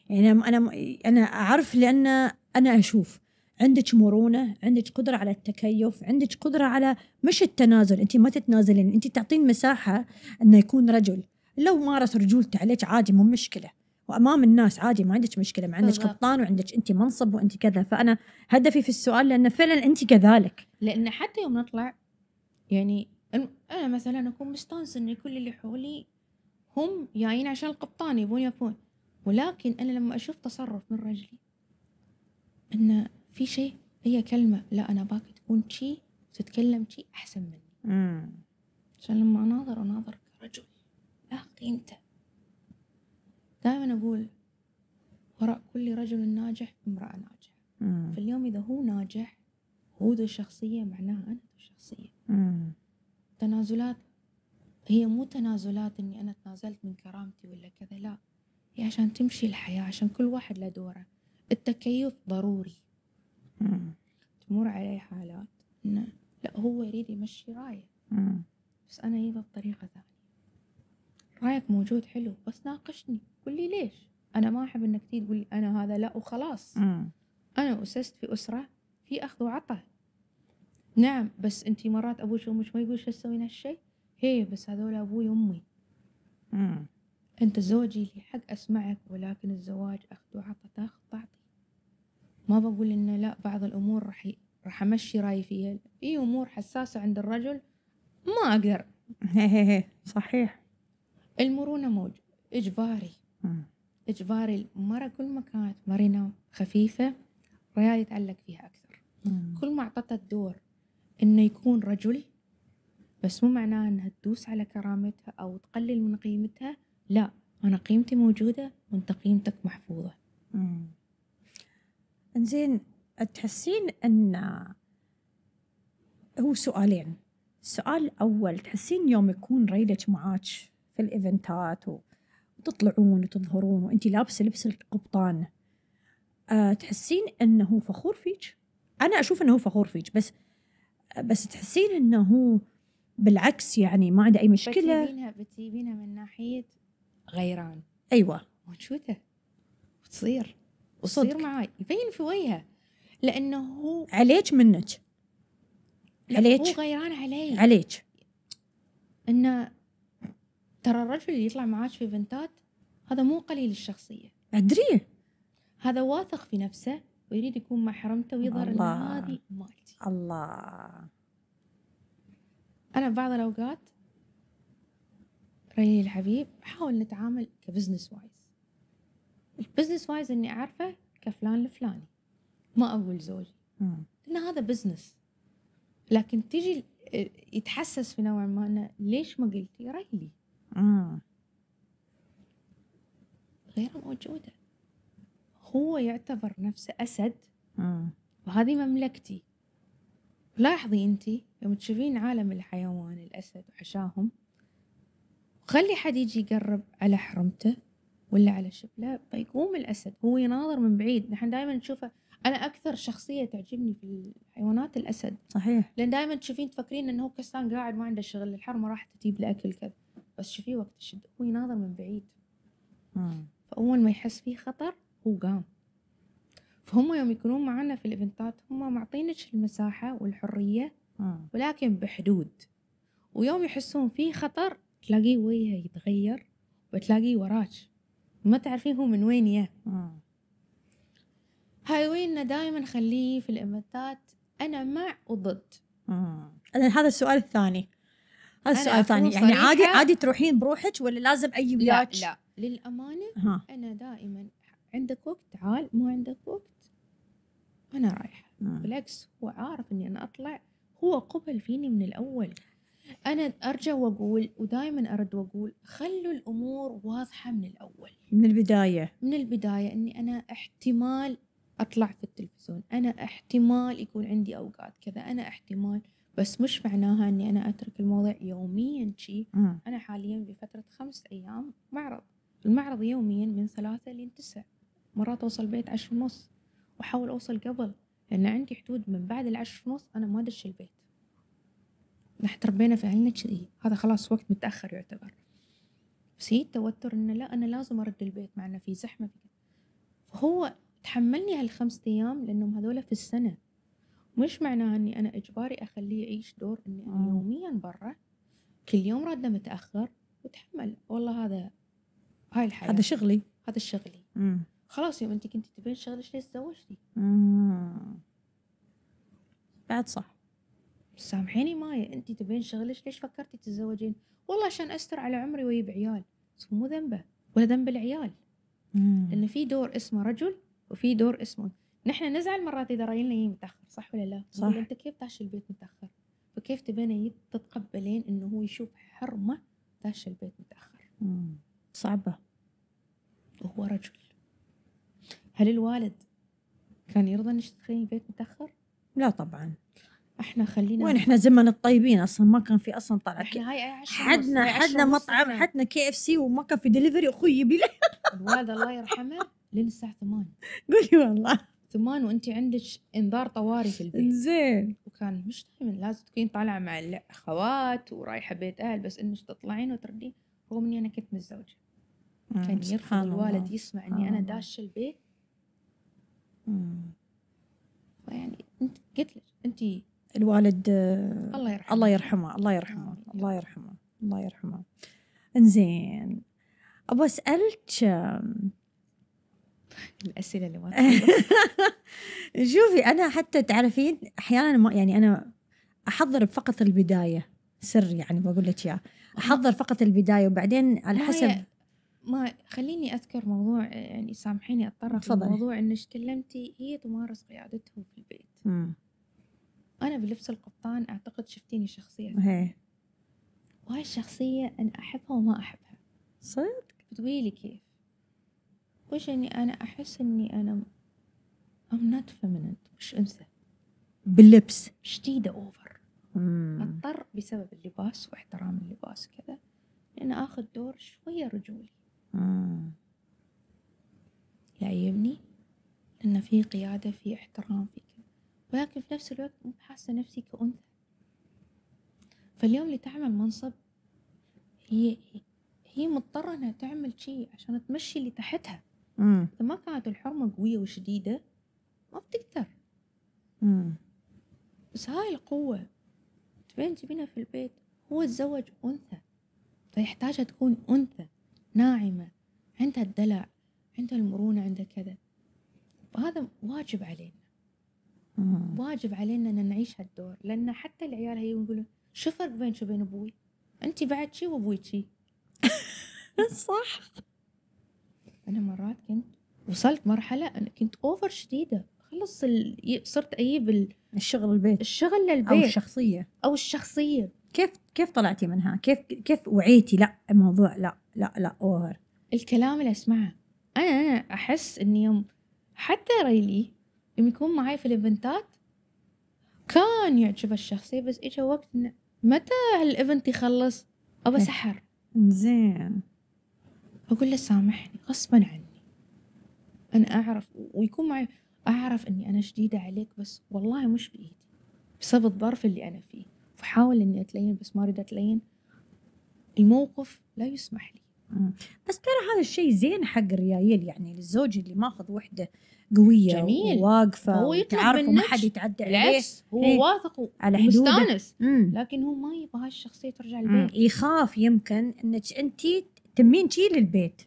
يعني أنا أنا أعرف لأن أنا أشوف عندك مرونة عندك قدرة على التكيف عندك قدرة على مش التنازل أنت ما تتنازلين أنت تعطين مساحة أنه يكون رجل لو مارس رجولته عليك عادي مو مشكلة وامام الناس عادي ما عندك مشكله مع عندك قبطان وعندك انت منصب وانت كذا فانا هدفي في السؤال لانه فعلا انت كذلك لان حتى يوم نطلع يعني انا مثلا اكون مستانسه ان كل اللي حولي هم جايين عشان القبطان يبون يفون ولكن انا لما اشوف تصرف من رجلي ان في شيء هي كلمه لا انا باك تكون شي تتكلم شي احسن مني عشان لما اناظر اناظر رجل لا قيمته دائما أقول وراء كل رجل ناجح امرأة ناجحة فاليوم إذا هو ناجح هو ذو الشخصية معناها أنا ذو الشخصية تنازلات هي مو تنازلات إني أنا تنازلت من كرامتي ولا كذا لا هي عشان تمشي الحياة عشان كل واحد له دوره التكيف ضروري تمر علي حالات إنه لا هو يريد يمشي رايه بس أنا أجيبها بطريقة ثانية رأيك موجود حلو بس ناقشني قل لي ليش أنا ما أحب إنك تيجي تقول لي أنا هذا لا وخلاص م. أنا أسست في أسرة في أخذ وعطاء نعم بس أنت مرات أبوك وأمك ما يقولش تسوين هالشيء هي بس هذول أبوي وأمي أنت زوجي لي حق أسمعك ولكن الزواج أخذ وعطى تاخذ تعطي ما بقول إنه لا بعض الأمور راح راح أمشي رأيي فيها في أمور حساسة عند الرجل ما أقدر صحيح المرونه موجود اجباري اجباري المراه كل ما كانت مرنه خفيفه الرجال يتعلق فيها اكثر مم. كل ما اعطتها الدور انه يكون رجل بس مو معناه انها تدوس على كرامتها او تقلل من قيمتها لا انا قيمتي موجوده وانت قيمتك محفوظه انزين تحسين ان هو سؤالين السؤال الاول تحسين يوم يكون ريلك معاك في الايفنتات وتطلعون وتظهرون وانت لابسه لبس القبطان أه تحسين انه فخور فيك انا اشوف انه فخور فيك بس بس تحسين انه بالعكس يعني ما عنده اي مشكله بتجيبينها بتجيبينها من ناحيه غيران ايوه موجوده وتصير وتصير معاي يبين في وجهه لانه هو عليك منك عليك هو غيران علي عليك انه ترى الرجل اللي يطلع معاك في ايفنتات هذا مو قليل الشخصية أدري هذا واثق في نفسه ويريد يكون مع حرمته ويظهر ان هذه مالتي الله أنا بعض الأوقات ريلي الحبيب حاول نتعامل كبزنس وايز البزنس وايز إني أعرفه كفلان الفلاني ما أقول زوجي لأن هذا بزنس لكن تجي يتحسس في نوع ما أنه ليش ما قلتي ريلي غير موجودة. هو يعتبر نفسه أسد وهذه مملكتي. لاحظي أنتِ يوم تشوفين عالم الحيوان الأسد وحشاهم خلّي حد يجي يقرّب على حرمته ولا على شبله لا بيقوم الأسد هو يناظر من بعيد، نحن دايمًا نشوفه أنا أكثر شخصية تعجبني في الحيوانات الأسد، صحيح. لأن دايمًا تشوفين تفكرين أنه هو قاعد ما عنده شغل الحرمة راحت تجيب له أكل كذا. بس شوفيه وقت الشدة هو يناظر من بعيد فأول ما يحس فيه خطر هو قام فهم يوم يكونون معنا في الإيفنتات هم معطينك المساحة والحرية ولكن بحدود ويوم يحسون فيه خطر تلاقيه وجهه يتغير وتلاقيه وراك ما تعرفين هو من وين يا هاي وين دائما خليه في الإيفنتات أنا مع وضد هذا السؤال الثاني هذا سؤال ثاني يعني عادي عادي تروحين بروحك ولا لازم اي وياك؟ لا لا للامانه ها. انا دائما عندك وقت تعال مو عندك وقت انا رايحه بالعكس هو عارف اني انا اطلع هو قبل فيني من الاول انا ارجع واقول ودائما ارد واقول خلوا الامور واضحه من الاول من البدايه من البدايه اني انا احتمال اطلع في التلفزيون انا احتمال يكون عندي اوقات كذا انا احتمال بس مش معناها اني انا اترك الموضوع يوميا شي مم. انا حاليا بفتره خمس ايام معرض المعرض يوميا من ثلاثة لين تسع مرات اوصل بيت عشر ونص واحاول اوصل قبل لان عندي حدود من بعد العشر ونص انا ما ادش البيت نحن تربينا في اهلنا كذي هذا خلاص وقت متاخر يعتبر بس هي التوتر انه لا انا لازم ارد البيت مع انه في زحمه فهو تحملني هالخمس ايام لانهم هذول في السنه مش معناها اني انا اجباري اخليه يعيش دور اني انا آه. يوميا برا كل يوم راده متاخر وتحمل والله هذا هاي الحياه هذا شغلي هذا شغلي خلاص يوم انت كنت تبين شغلك ليش تزوجتي؟ بعد صح سامحيني ماي انت تبين شغلك ليش فكرتي تتزوجين؟ والله عشان استر على عمري واجيب عيال مو ذنبه ولا ذنب العيال لان في دور اسمه رجل وفي دور اسمه نحن نزعل مرات اذا راينا يجي متاخر صح ولا لا؟ صح انت كيف داش البيت متاخر؟ فكيف تبين تتقبلين انه هو يشوف حرمه داش البيت متاخر؟ مم. صعبه وهو رجل هل الوالد كان يرضى انك تدخلين البيت متاخر؟ لا طبعا احنا خلينا وين احنا زمن الطيبين اصلا ما كان في اصلا طلع احنا هاي حدنا حدنا مطعم حدنا كي اف سي وما كان في دليفري اخوي يبي الوالد الله يرحمه لين الساعه 8 قولي والله ثمان وانت عندك انذار طوارئ في البيت زين وكان مش دائما لازم تكونين طالعه مع الاخوات ورايحه بيت اهل بس انك تطلعين وتردين رغم اني انا كنت متزوجه آه، كان يرفض الوالد يسمع اني انا آه. داشه البيت فيعني انت قلت لك انت الوالد الله يرحمه الله يرحمه الله يرحمه الله يرحمه الله يرحمه انزين ابغى اسالك الاسئله اللي ما شوفي انا حتى تعرفين احيانا يعني انا احضر فقط البدايه سر يعني بقول لك اياه احضر فقط البدايه وبعدين على حسب ما خليني اذكر موضوع يعني سامحيني اتطرق لموضوع انك كلمتي هي تمارس قيادتهم في البيت مم. انا بلبس القبطان اعتقد شفتيني شخصيه إيه. وهاي الشخصيه انا احبها وما احبها صدق بتقولي لي كيف وش اني انا احس اني انا ام نوت فيمينيت مش انثى باللبس شديده اوفر اضطر بسبب اللباس واحترام اللباس كذا ان اخذ دور شويه رجولي مم. يعجبني ان في قياده في احترام في كذا ولكن في نفس الوقت مو حاسه نفسي كانثى فاليوم اللي تعمل منصب هي هي مضطره انها تعمل شيء عشان تمشي اللي تحتها امم ما كانت الحرمة قوية وشديدة ما بتقدر امم بس هاي القوة تبين تجيبينها في البيت هو تزوج أنثى فيحتاجها تكون أنثى ناعمة عندها الدلع عندها المرونة عندها كذا وهذا واجب علينا مم. واجب علينا ان نعيش هالدور لان حتى العيال هي يقولون شو فرق بينك وبين ابوي انت بعد شي وابوي شي صح أنا مرات كنت وصلت مرحلة أنا كنت أوفر شديدة خلص ال... صرت أجيب ال... الشغل البيت الشغل للبيت أو الشخصية أو الشخصية كيف كيف طلعتي منها؟ كيف كيف وعيتي لا الموضوع لا لا لا أوفر الكلام اللي أسمعه أنا أنا أحس إني يوم حتى ريلي يوم يكون معي في الإيفنتات كان يعجب الشخصية بس إجا وقت إنه متى هالإيفنت يخلص؟ أبى إيه. سحر زين أقول له سامحني غصبا عني أنا أعرف ويكون معي أعرف إني أنا شديدة عليك بس والله مش بإيدي بسبب الظرف اللي أنا فيه فحاول إني أتلين بس ما أريد أتلين الموقف لا يسمح لي بس ترى هذا الشيء زين حق الريايل يعني للزوج اللي ماخذ وحده قويه جميل وواقفه هو يطلب ما حد يتعدى عليه هو إيه؟ واثق على حدوده مستانس لكن هو ما يبغى هالشخصيه ترجع البيت يخاف يمكن انك انت تمين شي للبيت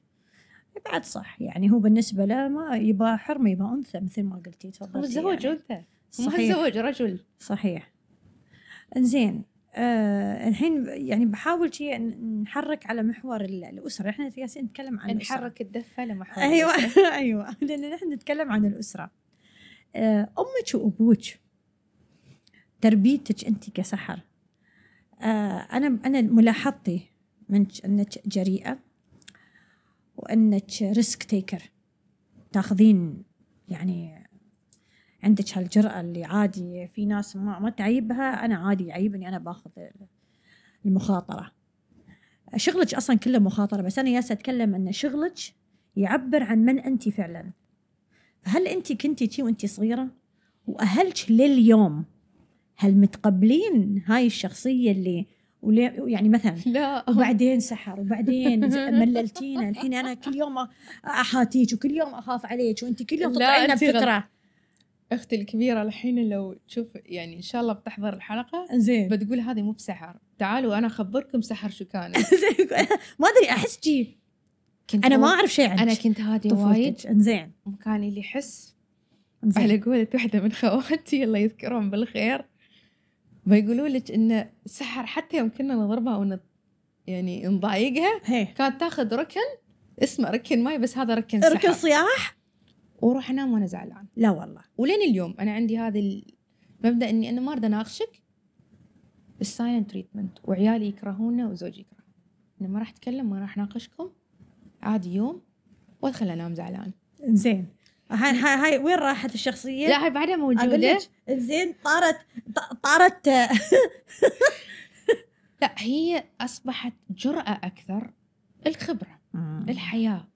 بعد صح يعني هو بالنسبه له ما يبغى حرمه يبى انثى مثل ما قلتي تفضلي هو يعني. انثى صحيح زوج رجل صحيح انزين آه الحين يعني بحاول شيء نحرك على محور الاسره احنا جالسين نتكلم عن نحرك الدفه لمحور ايوه ايوه لان نحن نتكلم عن الاسره آه امك وابوك تربيتك انت كسحر آه انا انا ملاحظتي منك أنك جريئة وأنك ريسك تيكر تاخذين يعني عندك هالجرأة اللي عادي في ناس ما, ما تعيبها أنا عادي يعيبني أنا باخذ المخاطرة شغلك أصلا كله مخاطرة بس أنا جالسة أتكلم أن شغلك يعبر عن من أنت فعلا فهل أنت كنتي تي وأنت صغيرة وأهلك لليوم هل متقبلين هاي الشخصية اللي يعني مثلا لا وبعدين سحر وبعدين مللتينا الحين انا كل يوم احاتيك وكل يوم اخاف عليك وانت كل يوم تطلعين بفكره اختي الكبيره الحين لو تشوف يعني ان شاء الله بتحضر الحلقه زين بتقول هذه مو بسحر تعالوا انا اخبركم سحر شو كان ما ادري احس جي كنت انا ما اعرف شيء عنك انا كنت هادي وايد زين مكاني اللي يحس على قولة واحدة من خواتي الله يذكرهم بالخير بيقولوا لك ان سحر حتى يوم كنا نضربها او يعني نضايقها كانت تاخذ ركن اسمه ركن ماي بس هذا ركن سحر ركن صياح واروح انام وانا زعلان لا والله ولين اليوم انا عندي هذا المبدا اني انا ما اريد اناقشك بالساينت تريتمنت وعيالي يكرهونه وزوجي يكرهه انا ما راح اتكلم ما راح اناقشكم عادي يوم وادخل انام زعلان زين هاي هاي هاي وين راحت الشخصيه؟ لا هاي بعدها موجوده زين طارت طارت لا هي اصبحت جرأه اكثر الخبره مم. الحياه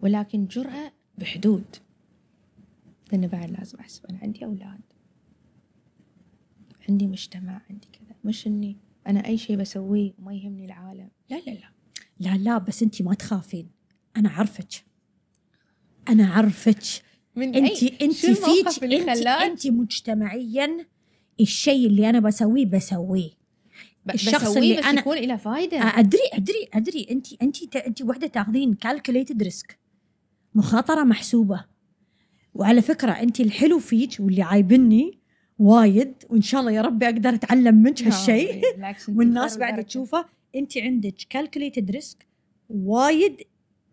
ولكن جرأه بحدود لان بعد لازم احسب انا عندي اولاد عندي مجتمع عندي كذا مش اني انا اي شيء بسويه وما يهمني العالم لا لا لا لا لا بس انت ما تخافين انا عارفك انا عرفت من انت انت فيك انت, مجتمعيا الشيء اللي انا بسويه بسويه الشخص اللي بس انا يكون له فائده ادري ادري ادري انت انت انت وحده تاخذين كالكوليتد ريسك مخاطره محسوبه وعلى فكره انت الحلو فيك واللي عايبني وايد وان شاء الله يا ربي اقدر اتعلم منك آه، هالشيء إيه، والناس بعد تشوفه انت عندك كالكوليتد ريسك وايد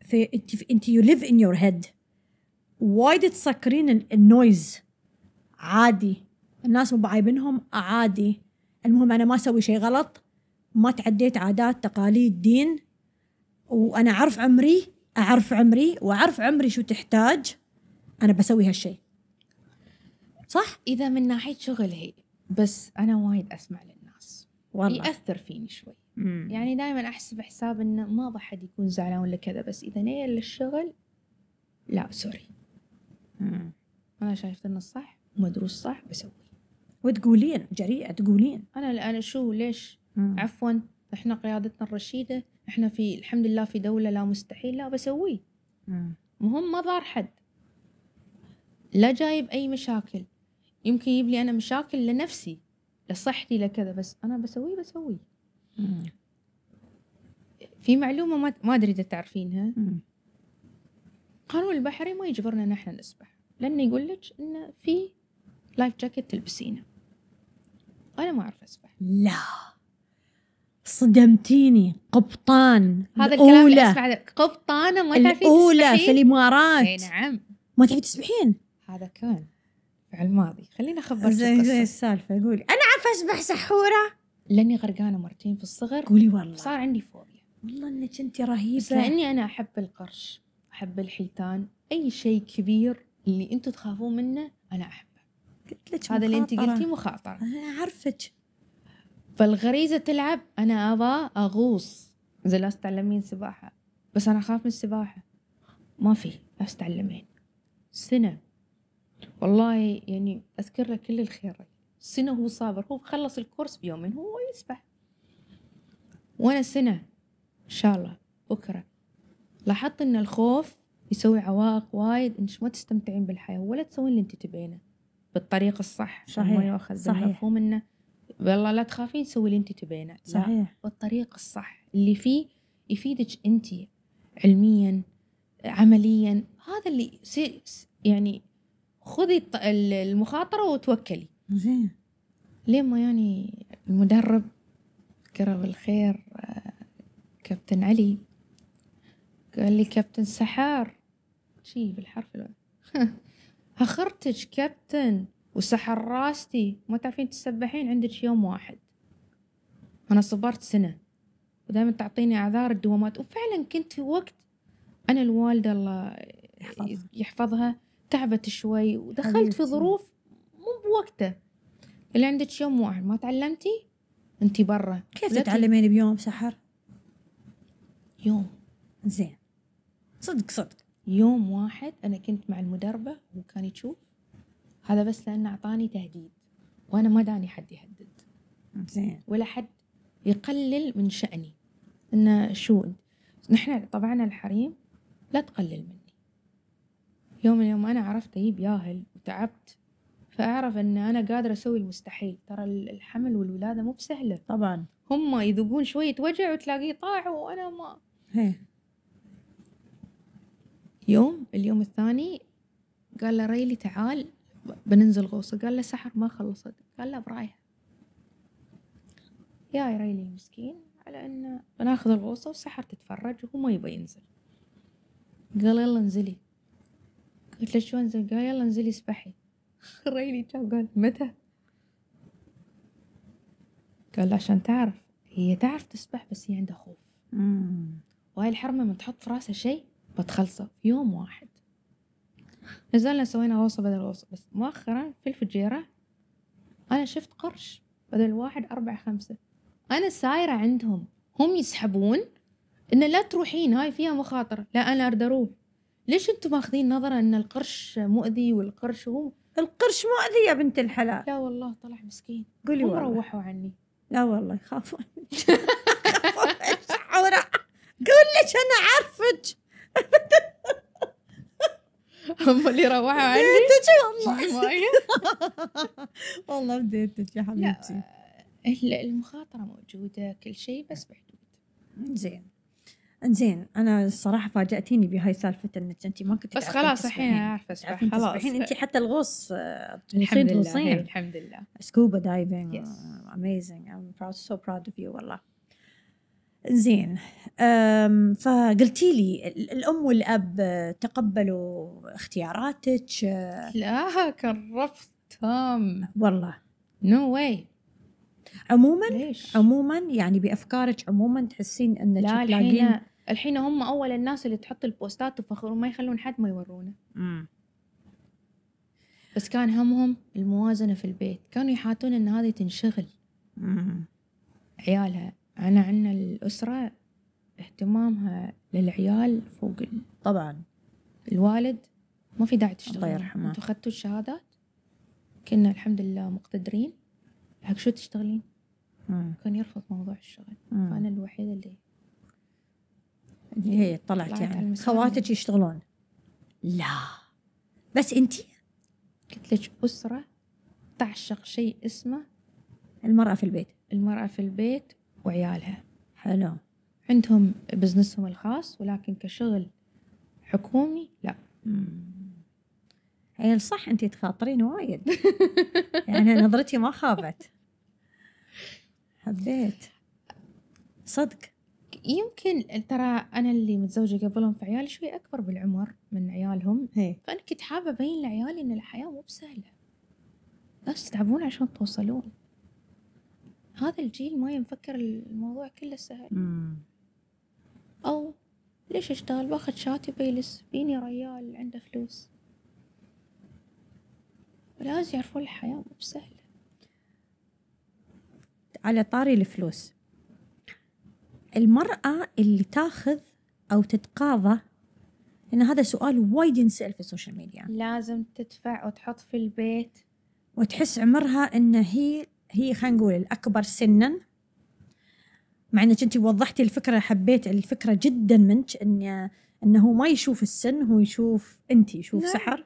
في انت انت يو ليف ان يور هيد وايد تسكرين النويز عادي الناس مو بعايبينهم عادي المهم انا ما اسوي شيء غلط ما تعديت عادات تقاليد دين وانا اعرف عمري اعرف عمري واعرف عمري شو تحتاج انا بسوي هالشيء صح اذا من ناحيه شغل هي بس انا وايد اسمع للناس والله ياثر فيني شوي مم. يعني دائما احسب حساب انه ما بحد يكون زعلان ولا كذا بس اذا نيل للشغل لا سوري مم. انا شايفه انه الصح ومدروس صح بسوي وتقولين جريئه تقولين انا الان شو ليش مم. عفوا احنا قيادتنا الرشيده احنا في الحمد لله في دوله لا مستحيل لا بسوي مهم ما ضار حد لا جايب اي مشاكل يمكن يجيب لي انا مشاكل لنفسي لصحتي لكذا بس انا بسوي مم. في معلومه ما ادري اذا تعرفينها مم. قانون البحري ما يجبرنا ان احنا نسبح لانه يقول لك ان في لايف جاكيت تلبسينه انا ما اعرف اسبح لا صدمتيني قبطان هذا الكلام الأولى. اللي اسمع قبطانه ما تعرفين تسبحين الاولى في الامارات اي نعم ما تعرفين تسبحين هذا كان على الماضي خلينا اخبرك زي زي السالفه قولي انا اعرف اسبح سحوره لاني غرقانه مرتين في الصغر قولي والله صار عندي فوبيا والله انك انت رهيبه بس لاني انا احب القرش أحب الحيتان أي شيء كبير اللي أنتم تخافون منه أنا أحبه قلت لك هذا اللي أنت قلتي مخاطرة أنا أعرفك فالغريزة تلعب أنا ابا أغوص زي لازم تتعلمين سباحة بس أنا أخاف من السباحة ما في لازم تتعلمين سنة والله يعني أذكر له كل الخير سنة هو صابر هو خلص الكورس بيومين هو يسبح وأنا سنة إن شاء الله بكرة لاحظت إن الخوف يسوي عوائق وايد إنك ما تستمتعين بالحياة ولا تسوين اللي أنت تبينه بالطريق الصح صحيح ما يؤخذ صحيح مفهوم إنه والله لا تخافين سوي اللي أنت تبينه صحيح بالطريق الصح اللي فيه يفيدك أنت علميا عمليا هذا اللي سي يعني خذي المخاطرة وتوكلي زين ليه ما يعني المدرب كره بالخير آه، كابتن علي قال لي كابتن سحار شي بالحرف الواحد اخرتك كابتن وسحر راستي ما تعرفين تسبحين عندك يوم واحد أنا صبرت سنة ودائما تعطيني أعذار الدوامات وفعلا كنت في وقت أنا الوالدة الله يحفظها, يحفظها تعبت شوي ودخلت حبيبتي. في ظروف مو بوقته اللي عندك يوم واحد ما تعلمتي انت برا كيف تتعلمين بيوم سحر؟ يوم زين صدق صدق يوم واحد أنا كنت مع المدربة وكان يشوف هذا بس لأنه أعطاني تهديد وأنا ما داني حد يهدد زين ولا حد يقلل من شأني إنه شو نحن طبعنا الحريم لا تقلل مني يوم من يوم أنا عرفت أجيب ياهل وتعبت فأعرف أن أنا قادرة أسوي المستحيل ترى الحمل والولادة مو بسهلة طبعا هم يذوقون شوية وجع وتلاقيه طاع وأنا ما هي. يوم اليوم الثاني قال له ريلي تعال بننزل غوصة قال له سحر ما خلصت قال له برايح يا ريلي المسكين على أنه بناخذ الغوصة والسحر تتفرج وهو ما يبغى ينزل قال يلا انزلي قلت له شو انزل قال يلا انزلي اسبحي ريلي جاء قال متى قال عشان تعرف هي تعرف تسبح بس هي عندها خوف وهاي الحرمة من تحط في راسها شيء بتخلصه في يوم واحد نزلنا سوينا غوصة بدل غوصة بس مؤخرا في الفجيرة أنا شفت قرش بدل واحد أربعة خمسة أنا سايرة عندهم هم يسحبون إن لا تروحين هاي فيها مخاطرة لا أنا أريد أروح ليش أنتم ماخذين نظرة إن القرش مؤذي والقرش هو القرش مؤذي يا بنت الحلال لا والله طلع مسكين قولي هم والله. روحوا عني لا والله يخافون قول لك أنا عارفك هم اللي روحوا عني والله والله بديتك يا حبيبتي المخاطرة موجودة كل شيء بس بحدود زين زين انا الصراحه فاجاتيني بهاي سالفه انك انت ما كنت بس خلاص الحين اعرف اسبح خلاص الحين انت حتى الغوص آه، الحمد لله الحمد لله سكوبا دايفنج اميزنج ام سو براود اوف يو والله زين فقلتي لي الام والاب تقبلوا اختياراتك لا كرفتهم تام والله نو no واي عموما ليش؟ عموما يعني بافكارك عموما تحسين انك لا الحين الحين هم اول الناس اللي تحط البوستات تفخر وما يخلون حد ما يورونه امم بس كان همهم الموازنه في البيت كانوا يحاتون ان هذه تنشغل امم عيالها أنا عنا الأسرة اهتمامها للعيال فوق طبعا الوالد ما في داعي تشتغل الله يرحمه انتوا أخذتوا الشهادات كنا الحمد لله مقتدرين حق شو تشتغلين؟ مم. كان يرفض موضوع الشغل مم. فأنا الوحيدة اللي هي طلعت, طلعت يعني خواتك يشتغلون لا بس انت قلت لك اسره تعشق شيء اسمه المراه في البيت المراه في البيت وعيالها حلو عندهم بزنسهم الخاص ولكن كشغل حكومي لا هي صح انت تخاطرين وايد يعني نظرتي ما خافت حبيت صدق يمكن ترى انا اللي متزوجه قبلهم فعيالي شوي اكبر بالعمر من عيالهم هي. فانا كنت حابه ابين لعيالي ان الحياه مو بسهله بس تتعبون عشان توصلون هذا الجيل ما ينفكر الموضوع كله سهل مم. أو ليش أشتغل باخذ شاتي بيلس بيني ريال عنده فلوس ولازم يعرفون الحياة مو بسهلة على طاري الفلوس المرأة اللي تاخذ أو تتقاضى لأن هذا سؤال وايد ينسأل في السوشيال ميديا لازم تدفع وتحط في البيت وتحس عمرها إن هي هي خلينا نقول الأكبر سنا مع انك انت وضحتي الفكره حبيت الفكره جدا منك ان انه ما يشوف السن هو يشوف انت يشوف نعم. سحر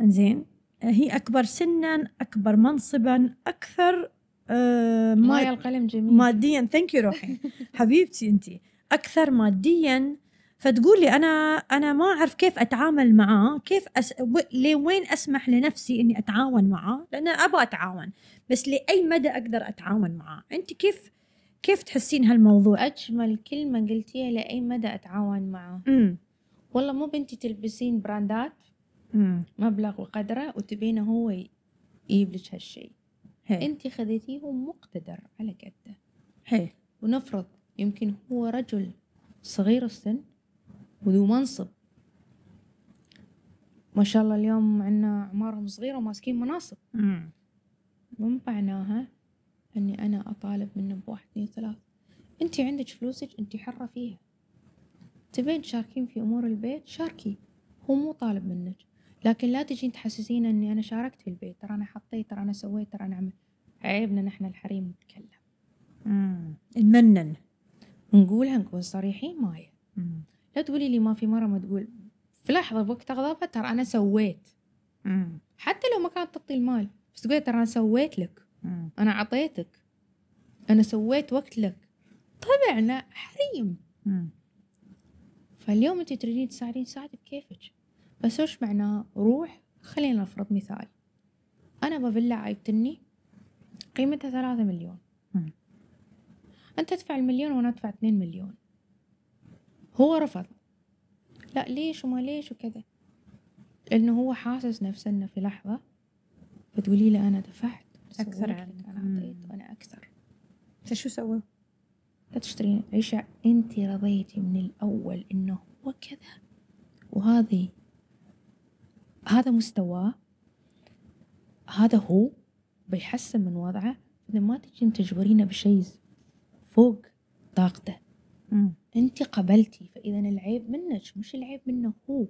انزين هي اكبر سنا اكبر منصبا اكثر آه ما جميل ماديا ثانك يو روحي حبيبتي انت اكثر ماديا فتقول لي انا انا ما اعرف كيف اتعامل معاه كيف أس... لوين اسمح لنفسي اني اتعاون معاه لان ابغى اتعاون بس لاي مدى اقدر اتعاون معاه انت كيف كيف تحسين هالموضوع اجمل كلمه قلتيها لاي مدى اتعاون معاه امم والله مو بنتي تلبسين براندات مم. مبلغ وقدره وتبينه هو يجيب لك هالشيء انت خذيتيه مقتدر على قده ونفرض يمكن هو رجل صغير السن وذو منصب ما شاء الله اليوم عندنا أعمارهم صغيرة وماسكين مناصب من مو معناها أني أنا أطالب منهم بواحد اثنين ثلاث أنت عندك فلوسك أنت حرة فيها تبين تشاركين في أمور البيت شاركي هو مو طالب منك لكن لا تجين تحسسين أني أنا شاركت في البيت ترى أنا حطيت ترى أنا سويت ترى أنا عملت عيبنا نحن الحريم نتكلم امم نمنن نقولها نكون صريحين معايا لا تقولي لي ما في مره ما تقول في لحظه بوقت غضبها ترى انا سويت مم. حتى لو ما كانت تعطي المال بس تقولي ترى انا سويت لك مم. انا اعطيتك انا سويت وقت لك طبعا حريم فاليوم انت تريدين تساعدين ساعدي بكيفك بس وش معناه روح خلينا نفرض مثال انا بفيلا عايبتني قيمتها ثلاثة مليون مم. انت تدفع المليون وانا ادفع اثنين مليون هو رفض لا ليش وما ليش وكذا لأنه هو حاسس نفسه إنه في لحظة بتقولي لي أنا دفعت أكثر عنك يعني. أنا أعطيت وأنا أكثر شو سوى؟ لا تشترين عيشة أنت رضيتي من الأول إنه هو كذا وهذه هذا مستواه هذا هو بيحسن من وضعه إذا ما تجين تجبرينه بشيء فوق طاقته انت قبلتي فاذا العيب منك مش العيب منه هو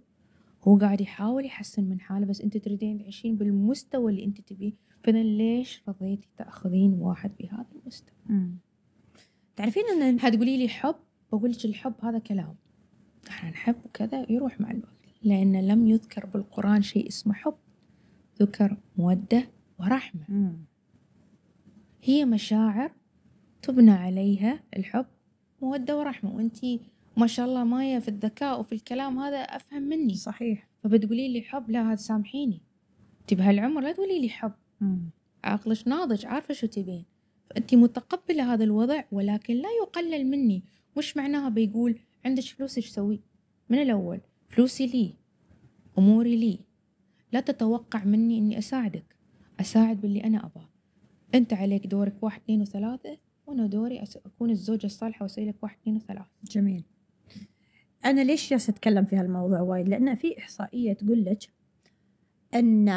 هو قاعد يحاول يحسن من حاله بس انت تريدين تعيشين بالمستوى اللي انت تبيه فاذا ليش رضيتي تاخذين واحد بهذا المستوى مم. تعرفين ان حتقولي لي حب بقول لك الحب هذا كلام احنا نحب وكذا يروح مع الوقت لأن لم يذكر بالقرآن شيء اسمه حب ذكر مودة ورحمة مم. هي مشاعر تبنى عليها الحب مودة ورحمة وأنت ما شاء الله ماية في الذكاء وفي الكلام هذا أفهم مني صحيح فبتقولي لي حب لا هذا سامحيني انت بهالعمر لا تقولي لي حب عقلك ناضج عارفة شو تبين فأنت متقبلة هذا الوضع ولكن لا يقلل مني مش معناها بيقول عندك فلوس ايش سوي من الأول فلوسي لي أموري لي لا تتوقع مني إني أساعدك أساعد باللي أنا أبغاه أنت عليك دورك واحد اثنين وثلاثة وأنا دوري أكون الزوجة الصالحة وأسوي لك واحد اثنين وثلاث جميل أنا ليش جالسة أتكلم في هالموضوع وايد لأن في إحصائية تقول لك أن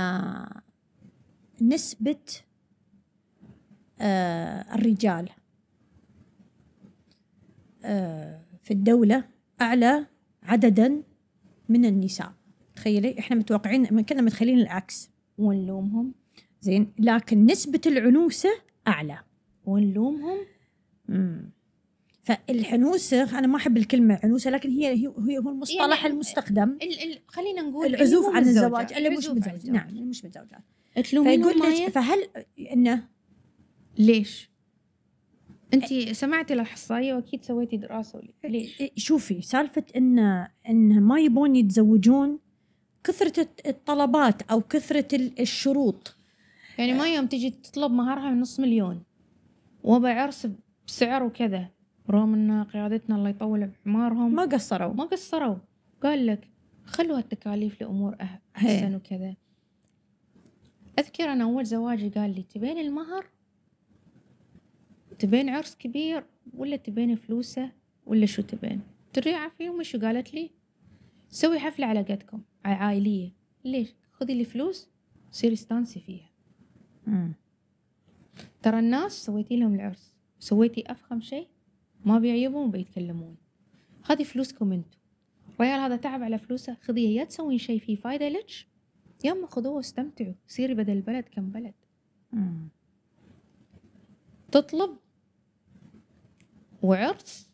نسبة آه، الرجال آه، في الدولة أعلى عددا من النساء تخيلي احنا متوقعين كنا متخيلين العكس ونلومهم زين لكن نسبة العنوسة أعلى ونلومهم مم. فالعنوسه انا ما احب الكلمه عنوسه لكن هي هي هو المصطلح يعني المستخدم ال ال خلينا نقول العزوف عن الزواج نعم، اللي مش متزوج نعم اللي مش متزوجات تلومين مايا فهل انه ليش؟ انت إيه. سمعتي الاحصائيه واكيد أيوة، سويتي دراسه ليش؟ إيه، شوفي سالفه ان ان ما يبون يتزوجون كثره الطلبات او كثره الشروط يعني ما يوم تجي تطلب مهرها من نص مليون عرس بسعر وكذا رغم ان قيادتنا الله يطول بعمارهم ما قصروا ما قصروا قال لك خلوا التكاليف لامور أه- احسن وكذا اذكر انا اول زواجي قال لي تبين المهر تبين عرس كبير ولا تبين فلوسه ولا شو تبين تدري يوم شو قالت لي سوي حفلة على قدكم عائلية ليش خذي الفلوس سيري استانسي فيها مم. ترى الناس سويتي لهم العرس سويتي أفخم شيء ما بيعيبهم وبيتكلمون خذي فلوسكم انتو ريال هذا تعب على فلوسه خذيه يا تسوين شيء فيه فايدة لك أما خذوه واستمتعوا سيري بدل البلد كم بلد تطلب وعرس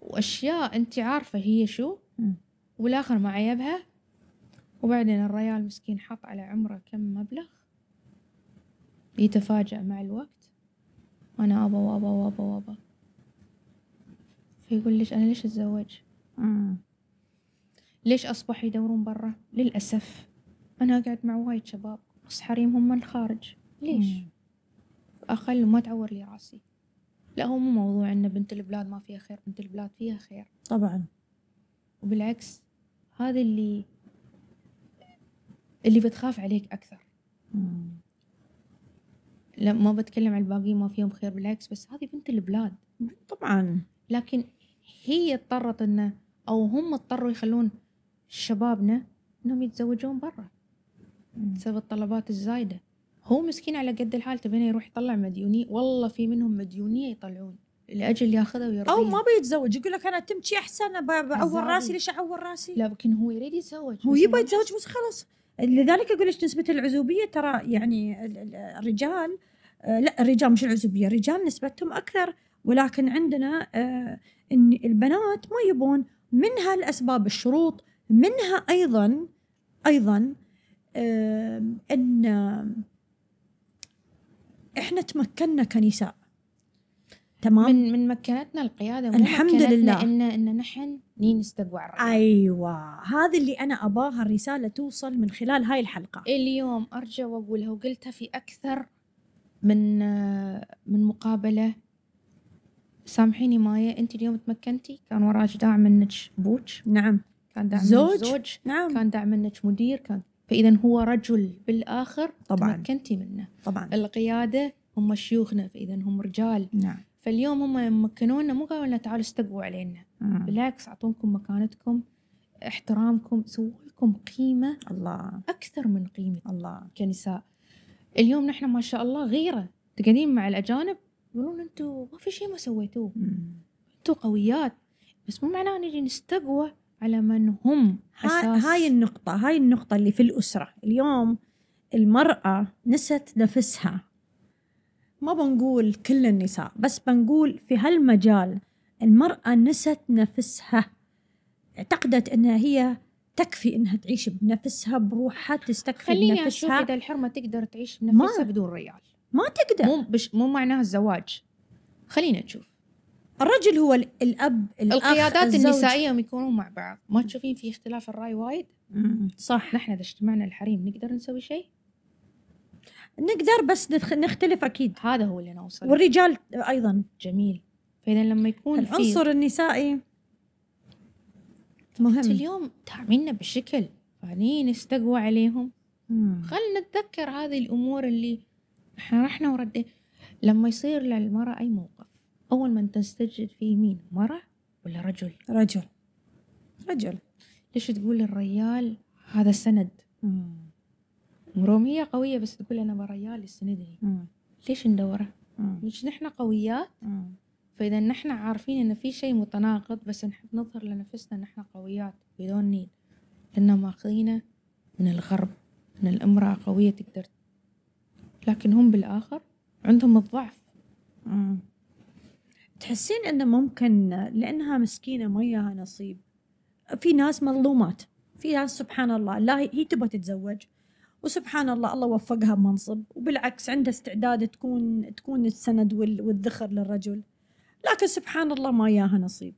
وأشياء أنت عارفة هي شو والآخر ما عيبها وبعدين الريال مسكين حط على عمره كم مبلغ بيتفاجأ مع الوقت وأنا أبا وأبا وأبا وأبا فيقول ليش أنا ليش أتزوج آه. ليش أصبحوا يدورون برا للأسف أنا أقعد مع وايد شباب بس حريمهم من الخارج ليش أخل ما تعور لي راسي لا هو مو موضوع أن بنت البلاد ما فيها خير بنت البلاد فيها خير طبعا وبالعكس هذا اللي اللي بتخاف عليك أكثر مم. لا ما بتكلم عن الباقيين ما فيهم خير بالعكس بس هذه بنت البلاد طبعا لكن هي اضطرت انه او هم اضطروا يخلون شبابنا انهم يتزوجون برا بسبب الطلبات الزايده هو مسكين على قد الحال تبين يروح يطلع مديونية والله في منهم مديونية يطلعون لأجل ياخذها ويرضيها أو ما بيتزوج يقول لك أنا تمشي أحسن بعور راسي ليش أعور راسي لكن هو يريد يتزوج هو يبغى يتزوج بس خلاص لذلك اقول لك نسبه العزوبيه ترى يعني الرجال آه، لا الرجال مش العزوبيه الرجال نسبتهم اكثر ولكن عندنا آه، ان البنات ما يبون منها الاسباب الشروط منها ايضا ايضا آه، ان احنا تمكنا كنساء تمام من من مكنتنا القياده الحمد لله ان ان نحن نين استقوى ايوه هذا اللي انا اباها الرساله توصل من خلال هاي الحلقه اليوم ارجع واقولها وقلتها في اكثر من من مقابله سامحيني مايا انت اليوم تمكنتي كان وراك داعم منك ابوك نعم كان داعم زوج. زوج نعم كان داعم منك مدير كان فاذا هو رجل بالاخر طبعا تمكنتي منه طبعا القياده هم شيوخنا فاذا هم رجال نعم فاليوم هم مكنونا مو قالوا لنا تعالوا استقوا علينا بالعكس اعطوكم مكانتكم احترامكم سووا لكم قيمه الله اكثر من قيمه الله كنساء اليوم نحن ما شاء الله غيره تقعدين مع الاجانب يقولون انتم ما في شيء ما سويتوه انتم قويات بس مو معناه نجي نستقوى على من هم أساس. هاي النقطة هاي النقطة اللي في الأسرة اليوم المرأة نست نفسها ما بنقول كل النساء بس بنقول في هالمجال المرأة نست نفسها اعتقدت أنها هي تكفي انها تعيش بنفسها بروحها تستكفي خليني بنفسها خليني اشوف اذا الحرمة تقدر تعيش بنفسها ما بدون ريال ما تقدر مو بش مو معناها الزواج خلينا نشوف الرجل هو الاب الأخ القيادات الزوج. النسائيه يكونون مع بعض ما تشوفين في اختلاف الراي وايد صح نحن اذا اجتمعنا الحريم نقدر نسوي شيء نقدر بس نختلف اكيد هذا هو اللي نوصل والرجال ايضا جميل فاذا لما يكون العنصر النسائي مهم اليوم تعاملنا بشكل فعليا نستقوى عليهم خلينا نتذكر هذه الامور اللي احنا رحنا وردينا لما يصير للمرأة أي موقف أول من تستجد فيه مين مرأة ولا رجل رجل رجل ليش تقول الريال هذا سند رومية قوية بس تقول أنا بريال يسندني ليش ندوره مش نحن قويات مم. فإذا نحن عارفين إن في شيء متناقض بس نحب نظهر لنفسنا إن إحنا قويات بدون نيد لأن ماخذينه من الغرب أن الامرأة قوية تقدر لكن هم بالآخر عندهم الضعف مم. تحسين انه ممكن لانها مسكينه ما ياها نصيب في ناس مظلومات في ناس سبحان الله لا هي تبغى تتزوج وسبحان الله الله وفقها بمنصب وبالعكس عندها استعداد تكون تكون السند والذخر للرجل لكن سبحان الله ما ياها نصيب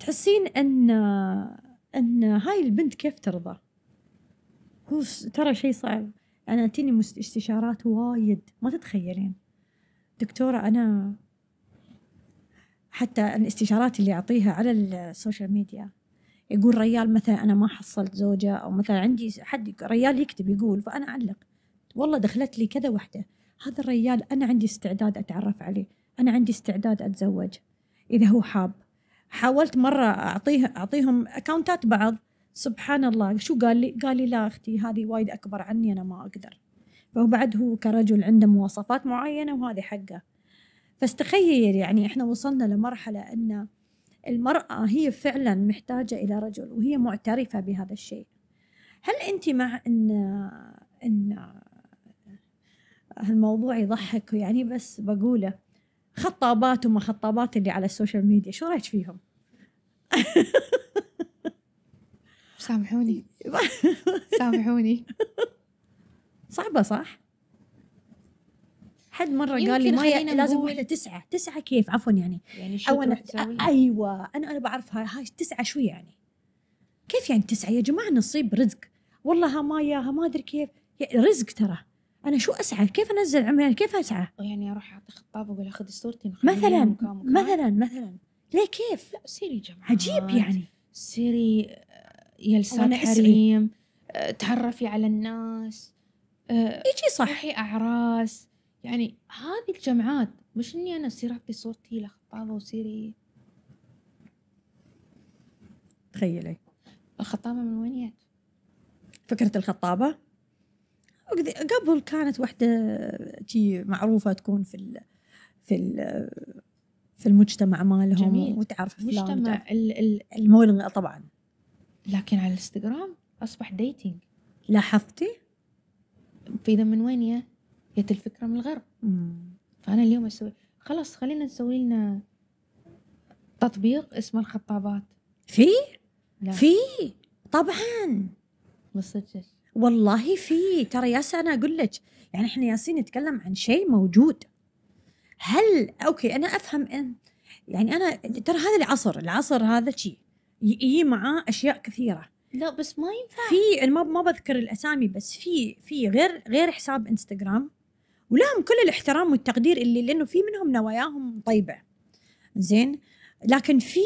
تحسين ان ان هاي البنت كيف ترضى هو ترى شيء صعب انا تيني استشارات وايد ما تتخيلين دكتوره انا حتى الاستشارات اللي اعطيها على السوشيال ميديا يقول ريال مثلا انا ما حصلت زوجه او مثلا عندي حد ريال يكتب يقول فانا اعلق والله دخلت لي كذا وحده هذا الريال انا عندي استعداد اتعرف عليه انا عندي استعداد اتزوج اذا هو حاب حاولت مره اعطيه اعطيهم اكونتات بعض سبحان الله شو قال لي قال لي لا اختي هذه وايد اكبر عني انا ما اقدر فهو بعد هو كرجل عنده مواصفات معينه وهذه حقه فاستخيل يعني احنا وصلنا لمرحله ان المراه هي فعلا محتاجه الى رجل وهي معترفه بهذا الشيء هل انت مع ان ان هالموضوع يضحك يعني بس بقوله خطابات وما خطابات اللي على السوشيال ميديا شو رايك فيهم؟ سامحوني سامحوني صعبة صح؟ حد مرة قال لي ما لازم واحدة تسعة تسعة كيف عفوا يعني يعني شو أيوة أنا أنا بعرف هاي, هاي تسعة شو يعني كيف يعني تسعة يا جماعة نصيب رزق والله ها ما ياها ما أدري كيف يعني رزق ترى انا شو اسعى كيف انزل عمري كيف اسعى يعني اروح اعطي خطاب واقول اخذ صورتي مثلا مكان مكان. مثلا مثلا ليه كيف لا سيري جماعة عجيب يعني سيري آه، يلسان حريم آه، تعرفي على الناس آه، يجي صح روحي اعراس يعني هذه الجمعات مش اني انا اصير اعطي صورتي لخطابه وسيري تخيلي الخطابه من وين جت؟ فكره الخطابه؟ قبل كانت واحدة تي معروفة تكون في ال في ال في المجتمع مالهم جميل. وتعرف المجتمع المولغة طبعا لكن على الانستغرام أصبح ديتينج لاحظتي؟ فإذا من وين يا؟ جت الفكرة من الغرب مم. فأنا اليوم أسوي خلاص خلينا نسوي لنا تطبيق اسمه الخطابات في؟ لا. في طبعا ما والله في ترى ياس انا اقول لك يعني احنا ياسين نتكلم عن شيء موجود هل اوكي انا افهم ان يعني انا ترى هذا العصر العصر هذا شيء يجي معاه اشياء كثيره لا بس ما ينفع في ما ما بذكر الاسامي بس في في غير غير حساب انستغرام ولهم كل الاحترام والتقدير اللي لانه في منهم نواياهم طيبه زين لكن في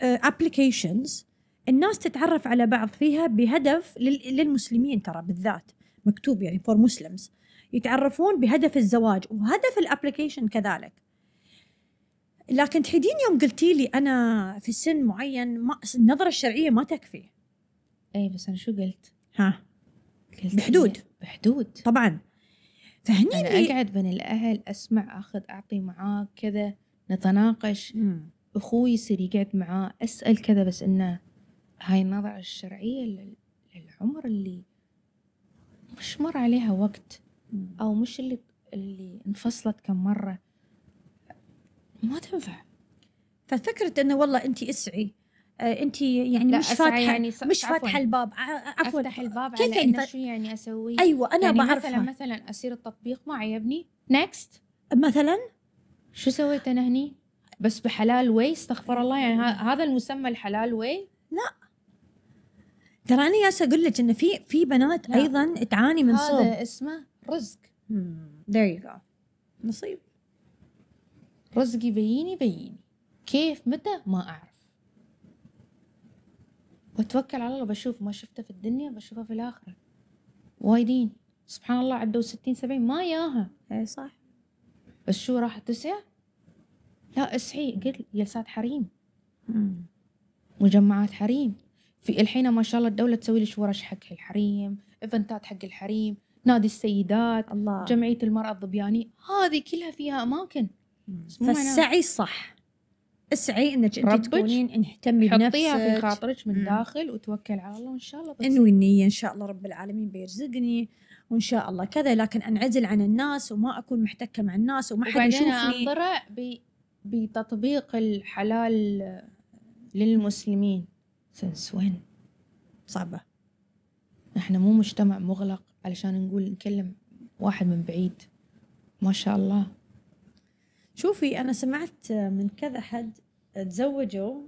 ابلكيشنز آه، الناس تتعرف على بعض فيها بهدف للمسلمين ترى بالذات مكتوب يعني فور مسلمز يتعرفون بهدف الزواج وهدف الابلكيشن كذلك لكن تحيدين يوم قلتي لي انا في سن معين ما النظره الشرعيه ما تكفي اي بس انا شو قلت ها قلت بحدود بحدود طبعا فهني انا بي... اقعد بين الاهل اسمع اخذ اعطي معاه كذا نتناقش مم. اخوي يصير يقعد معاه اسال كذا بس انه هاي النظرة الشرعية للعمر اللي مش مر عليها وقت أو مش اللي اللي انفصلت كم مرة ما تنفع ففكرة انه والله انت اسعي آه، انت يعني مش فاتحه يعني مش فاتحه الباب عفوا افتح الباب على يعني انت شو يعني اسوي ايوه انا يعني بعرفها مثلا مثلا اسير التطبيق ما عيبني نكست مثلا شو سويت انا هني بس بحلال واي استغفر أيوة. الله يعني هذا المسمى الحلال واي لا ترى انا جالسه اقول لك انه في في بنات لا. نعم. ايضا تعاني من صوب هذا اسمه رزق ذير hmm. يو نصيب رزقي بيني بيني كيف متى ما اعرف واتوكل على الله بشوف ما شفته في الدنيا بشوفه في الاخره وايدين سبحان الله عدوا 60 70 ما ياها اي صح بس شو راح تسعى لا اسعي قل جلسات حريم hmm. مجمعات حريم في الحين ما شاء الله الدوله تسوي لك ورش حق الحريم ايفنتات حق الحريم نادي السيدات الله. جمعيه المراه الظبيانيه هذه كلها فيها اماكن فالسعي صح. اسعي انك انت تكونين اهتمي بنفسك حطيها في خاطرك من داخل وتوكل على الله وان شاء الله بتصير انوي النيه ان شاء الله رب العالمين بيرزقني وان شاء الله كذا لكن انعزل عن الناس وما اكون محتكه مع الناس وما حد يشوفني بتطبيق الحلال للمسلمين since when صعبة احنا مو مجتمع مغلق علشان نقول نكلم واحد من بعيد ما شاء الله شوفي أنا سمعت من كذا حد تزوجوا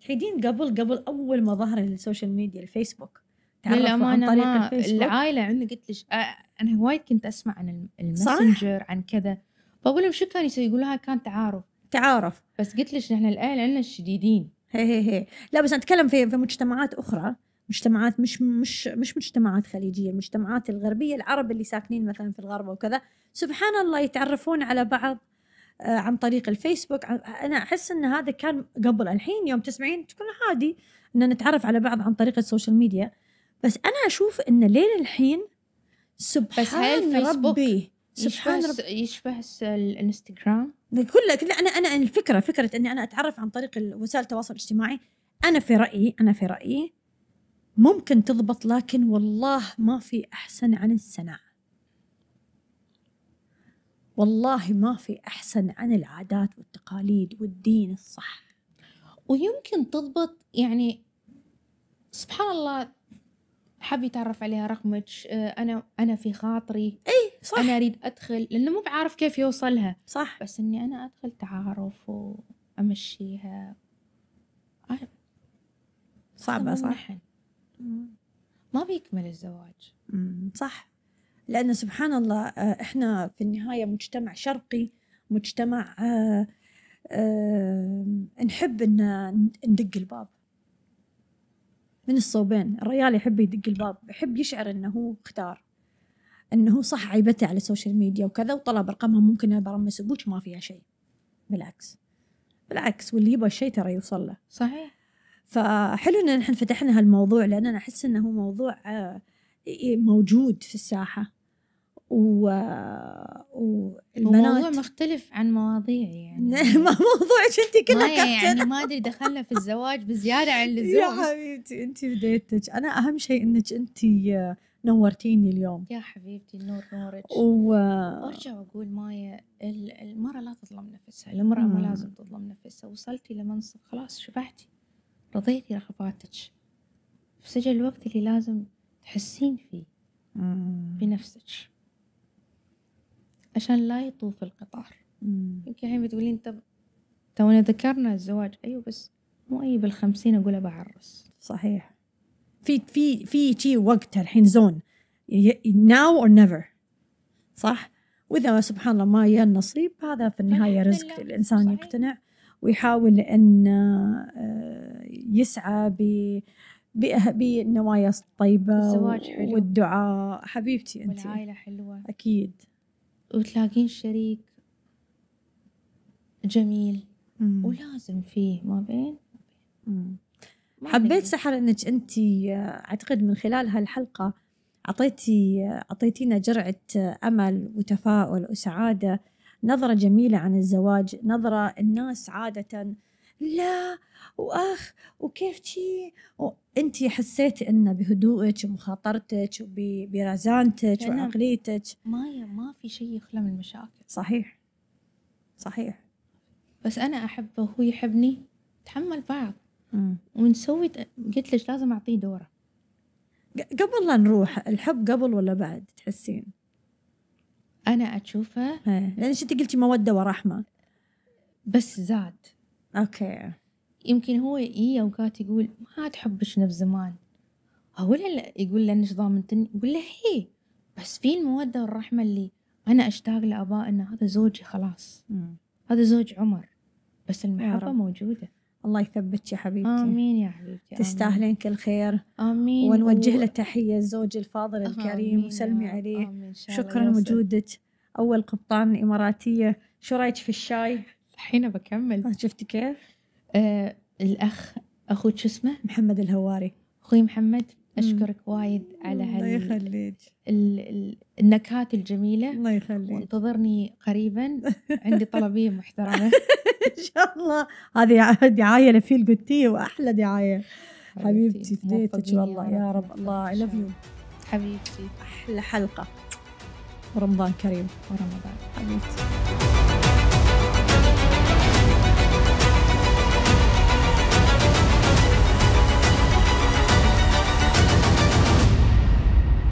تحيدين قبل قبل أول ما ظهر السوشيال ميديا الفيسبوك للأمانة عن طريق ما العائلة عندي قلت لك آه، أنا وايد كنت أسمع عن المسنجر عن كذا فأقول لهم شو كان يسوي يقولوا لها كان تعارف تعارف بس قلت لك نحن الاهل عندنا الشديدين هي هي هي لا بس اتكلم في في مجتمعات اخرى مجتمعات مش مش مش مجتمعات خليجيه المجتمعات الغربيه العرب اللي ساكنين مثلا في الغرب وكذا سبحان الله يتعرفون على بعض آه، عن طريق الفيسبوك انا احس ان هذا كان قبل الحين يوم تسمعين تكون عادي ان نتعرف على بعض عن طريق السوشيال ميديا بس انا اشوف ان لين الحين سبحان بس هل الفيسبوك ربي سبحان يشبه, ربي. يشبه الانستغرام كل كل انا انا الفكره فكره اني انا اتعرف عن طريق وسائل التواصل الاجتماعي انا في رايي انا في رايي ممكن تضبط لكن والله ما في احسن عن السناعه والله ما في احسن عن العادات والتقاليد والدين الصح ويمكن تضبط يعني سبحان الله حاب يتعرف عليها رقمك آه، انا انا في خاطري اي صح انا اريد ادخل لانه مو بعارف كيف يوصلها صح بس اني انا ادخل تعارف وامشيها آه. صعبه صح ما بيكمل الزواج صح لأن سبحان الله آه، إحنا في النهاية مجتمع شرقي مجتمع نحب أن ندق الباب من الصوبين الريال يحب يدق الباب يحب يشعر انه هو اختار انه هو صح عيبته على السوشيال ميديا وكذا وطلب رقمها ممكن برمس ابوك ما فيها شيء بالعكس بالعكس واللي يبغى شيء ترى يوصل له صحيح فحلو ان احنا فتحنا هالموضوع لان انا احس انه موضوع آه، موجود في الساحه و... موضوع مختلف عن مواضيعي يعني موضوعك انت كلها يعني ما ادري دخلنا في الزواج بزياده عن اللزوم يا حبيبتي انت بديتك انا اهم شيء انك انت آه، نورتيني اليوم يا حبيبتي النور نورك و... وارجع واقول مايا المراه لا تظلم نفسها المراه ما لازم تظلم نفسها وصلتي لمنصب خلاص شبعتي رضيتي رغباتك سجل الوقت اللي لازم تحسين فيه مم. بنفسك عشان لا يطوف القطار يمكن الحين بتقولين طب تونا ذكرنا الزواج ايوه بس مو اي بالخمسين اقول بعرس صحيح في في في شي وقت الحين زون ناو اور نيفر صح واذا سبحان الله ما يا النصيب هذا في النهايه رزق الانسان صحيح. يقتنع ويحاول ان آه، يسعى ب بالنوايا الطيبه والزواج حلو والدعاء حبيبتي انت والعائله حلوه اكيد وتلاقين شريك جميل مم. ولازم فيه ما بين مم. حبيت سحر انك انت اعتقد من خلال هالحلقه اعطيتي اعطيتينا جرعه امل وتفاؤل وسعاده نظره جميله عن الزواج نظره الناس عاده لا واخ وكيف شي انت حسيتي انه بهدوءك ومخاطرتك وبرزانتك وعقليتك ما ما في شيء يخلى من المشاكل صحيح صحيح بس انا احبه وهو يحبني تحمل بعض م. ونسوي قلت لك لازم اعطيه دوره قبل لا نروح الحب قبل ولا بعد تحسين انا اشوفه إيه، لان انت قلتي موده ورحمه بس زاد أوكي. يمكن هو يجي أوقات يقول ما عاد حبش نفس زمان، أقول يقول له إنش ضامنتني؟ يقول له هي، بس في المودة والرحمة اللي أنا أشتاق لآباء إن هذا زوجي خلاص، إمم. هذا زوج عمر، بس المحبة موجودة. الله يثبتك يا حبيبتي. آمين يا حبيبتي. تستاهلين كل خير. آمين. ونوجه له تحية الزوج الفاضل الكريم وسلمي عليه. آمين شكرا وجودك. أول قبطان إماراتية، شو رأيك في الشاي؟ الحين بكمل آه، شفتي كيف؟ آه الأخ أخوك شو اسمه؟ محمد الهواري أخوي محمد أشكرك وايد على هال الله يخليك النكهات الجميلة الله يخليك وانتظرني قريبا عندي طلبية محترمة إن شاء الله هذه دعاية لفيل قلتي وأحلى دعاية حبيبتي فديتك والله يا رب الله اي لاف يو حبيبتي أحلى حلقة رمضان كريم ورمضان حبيبتي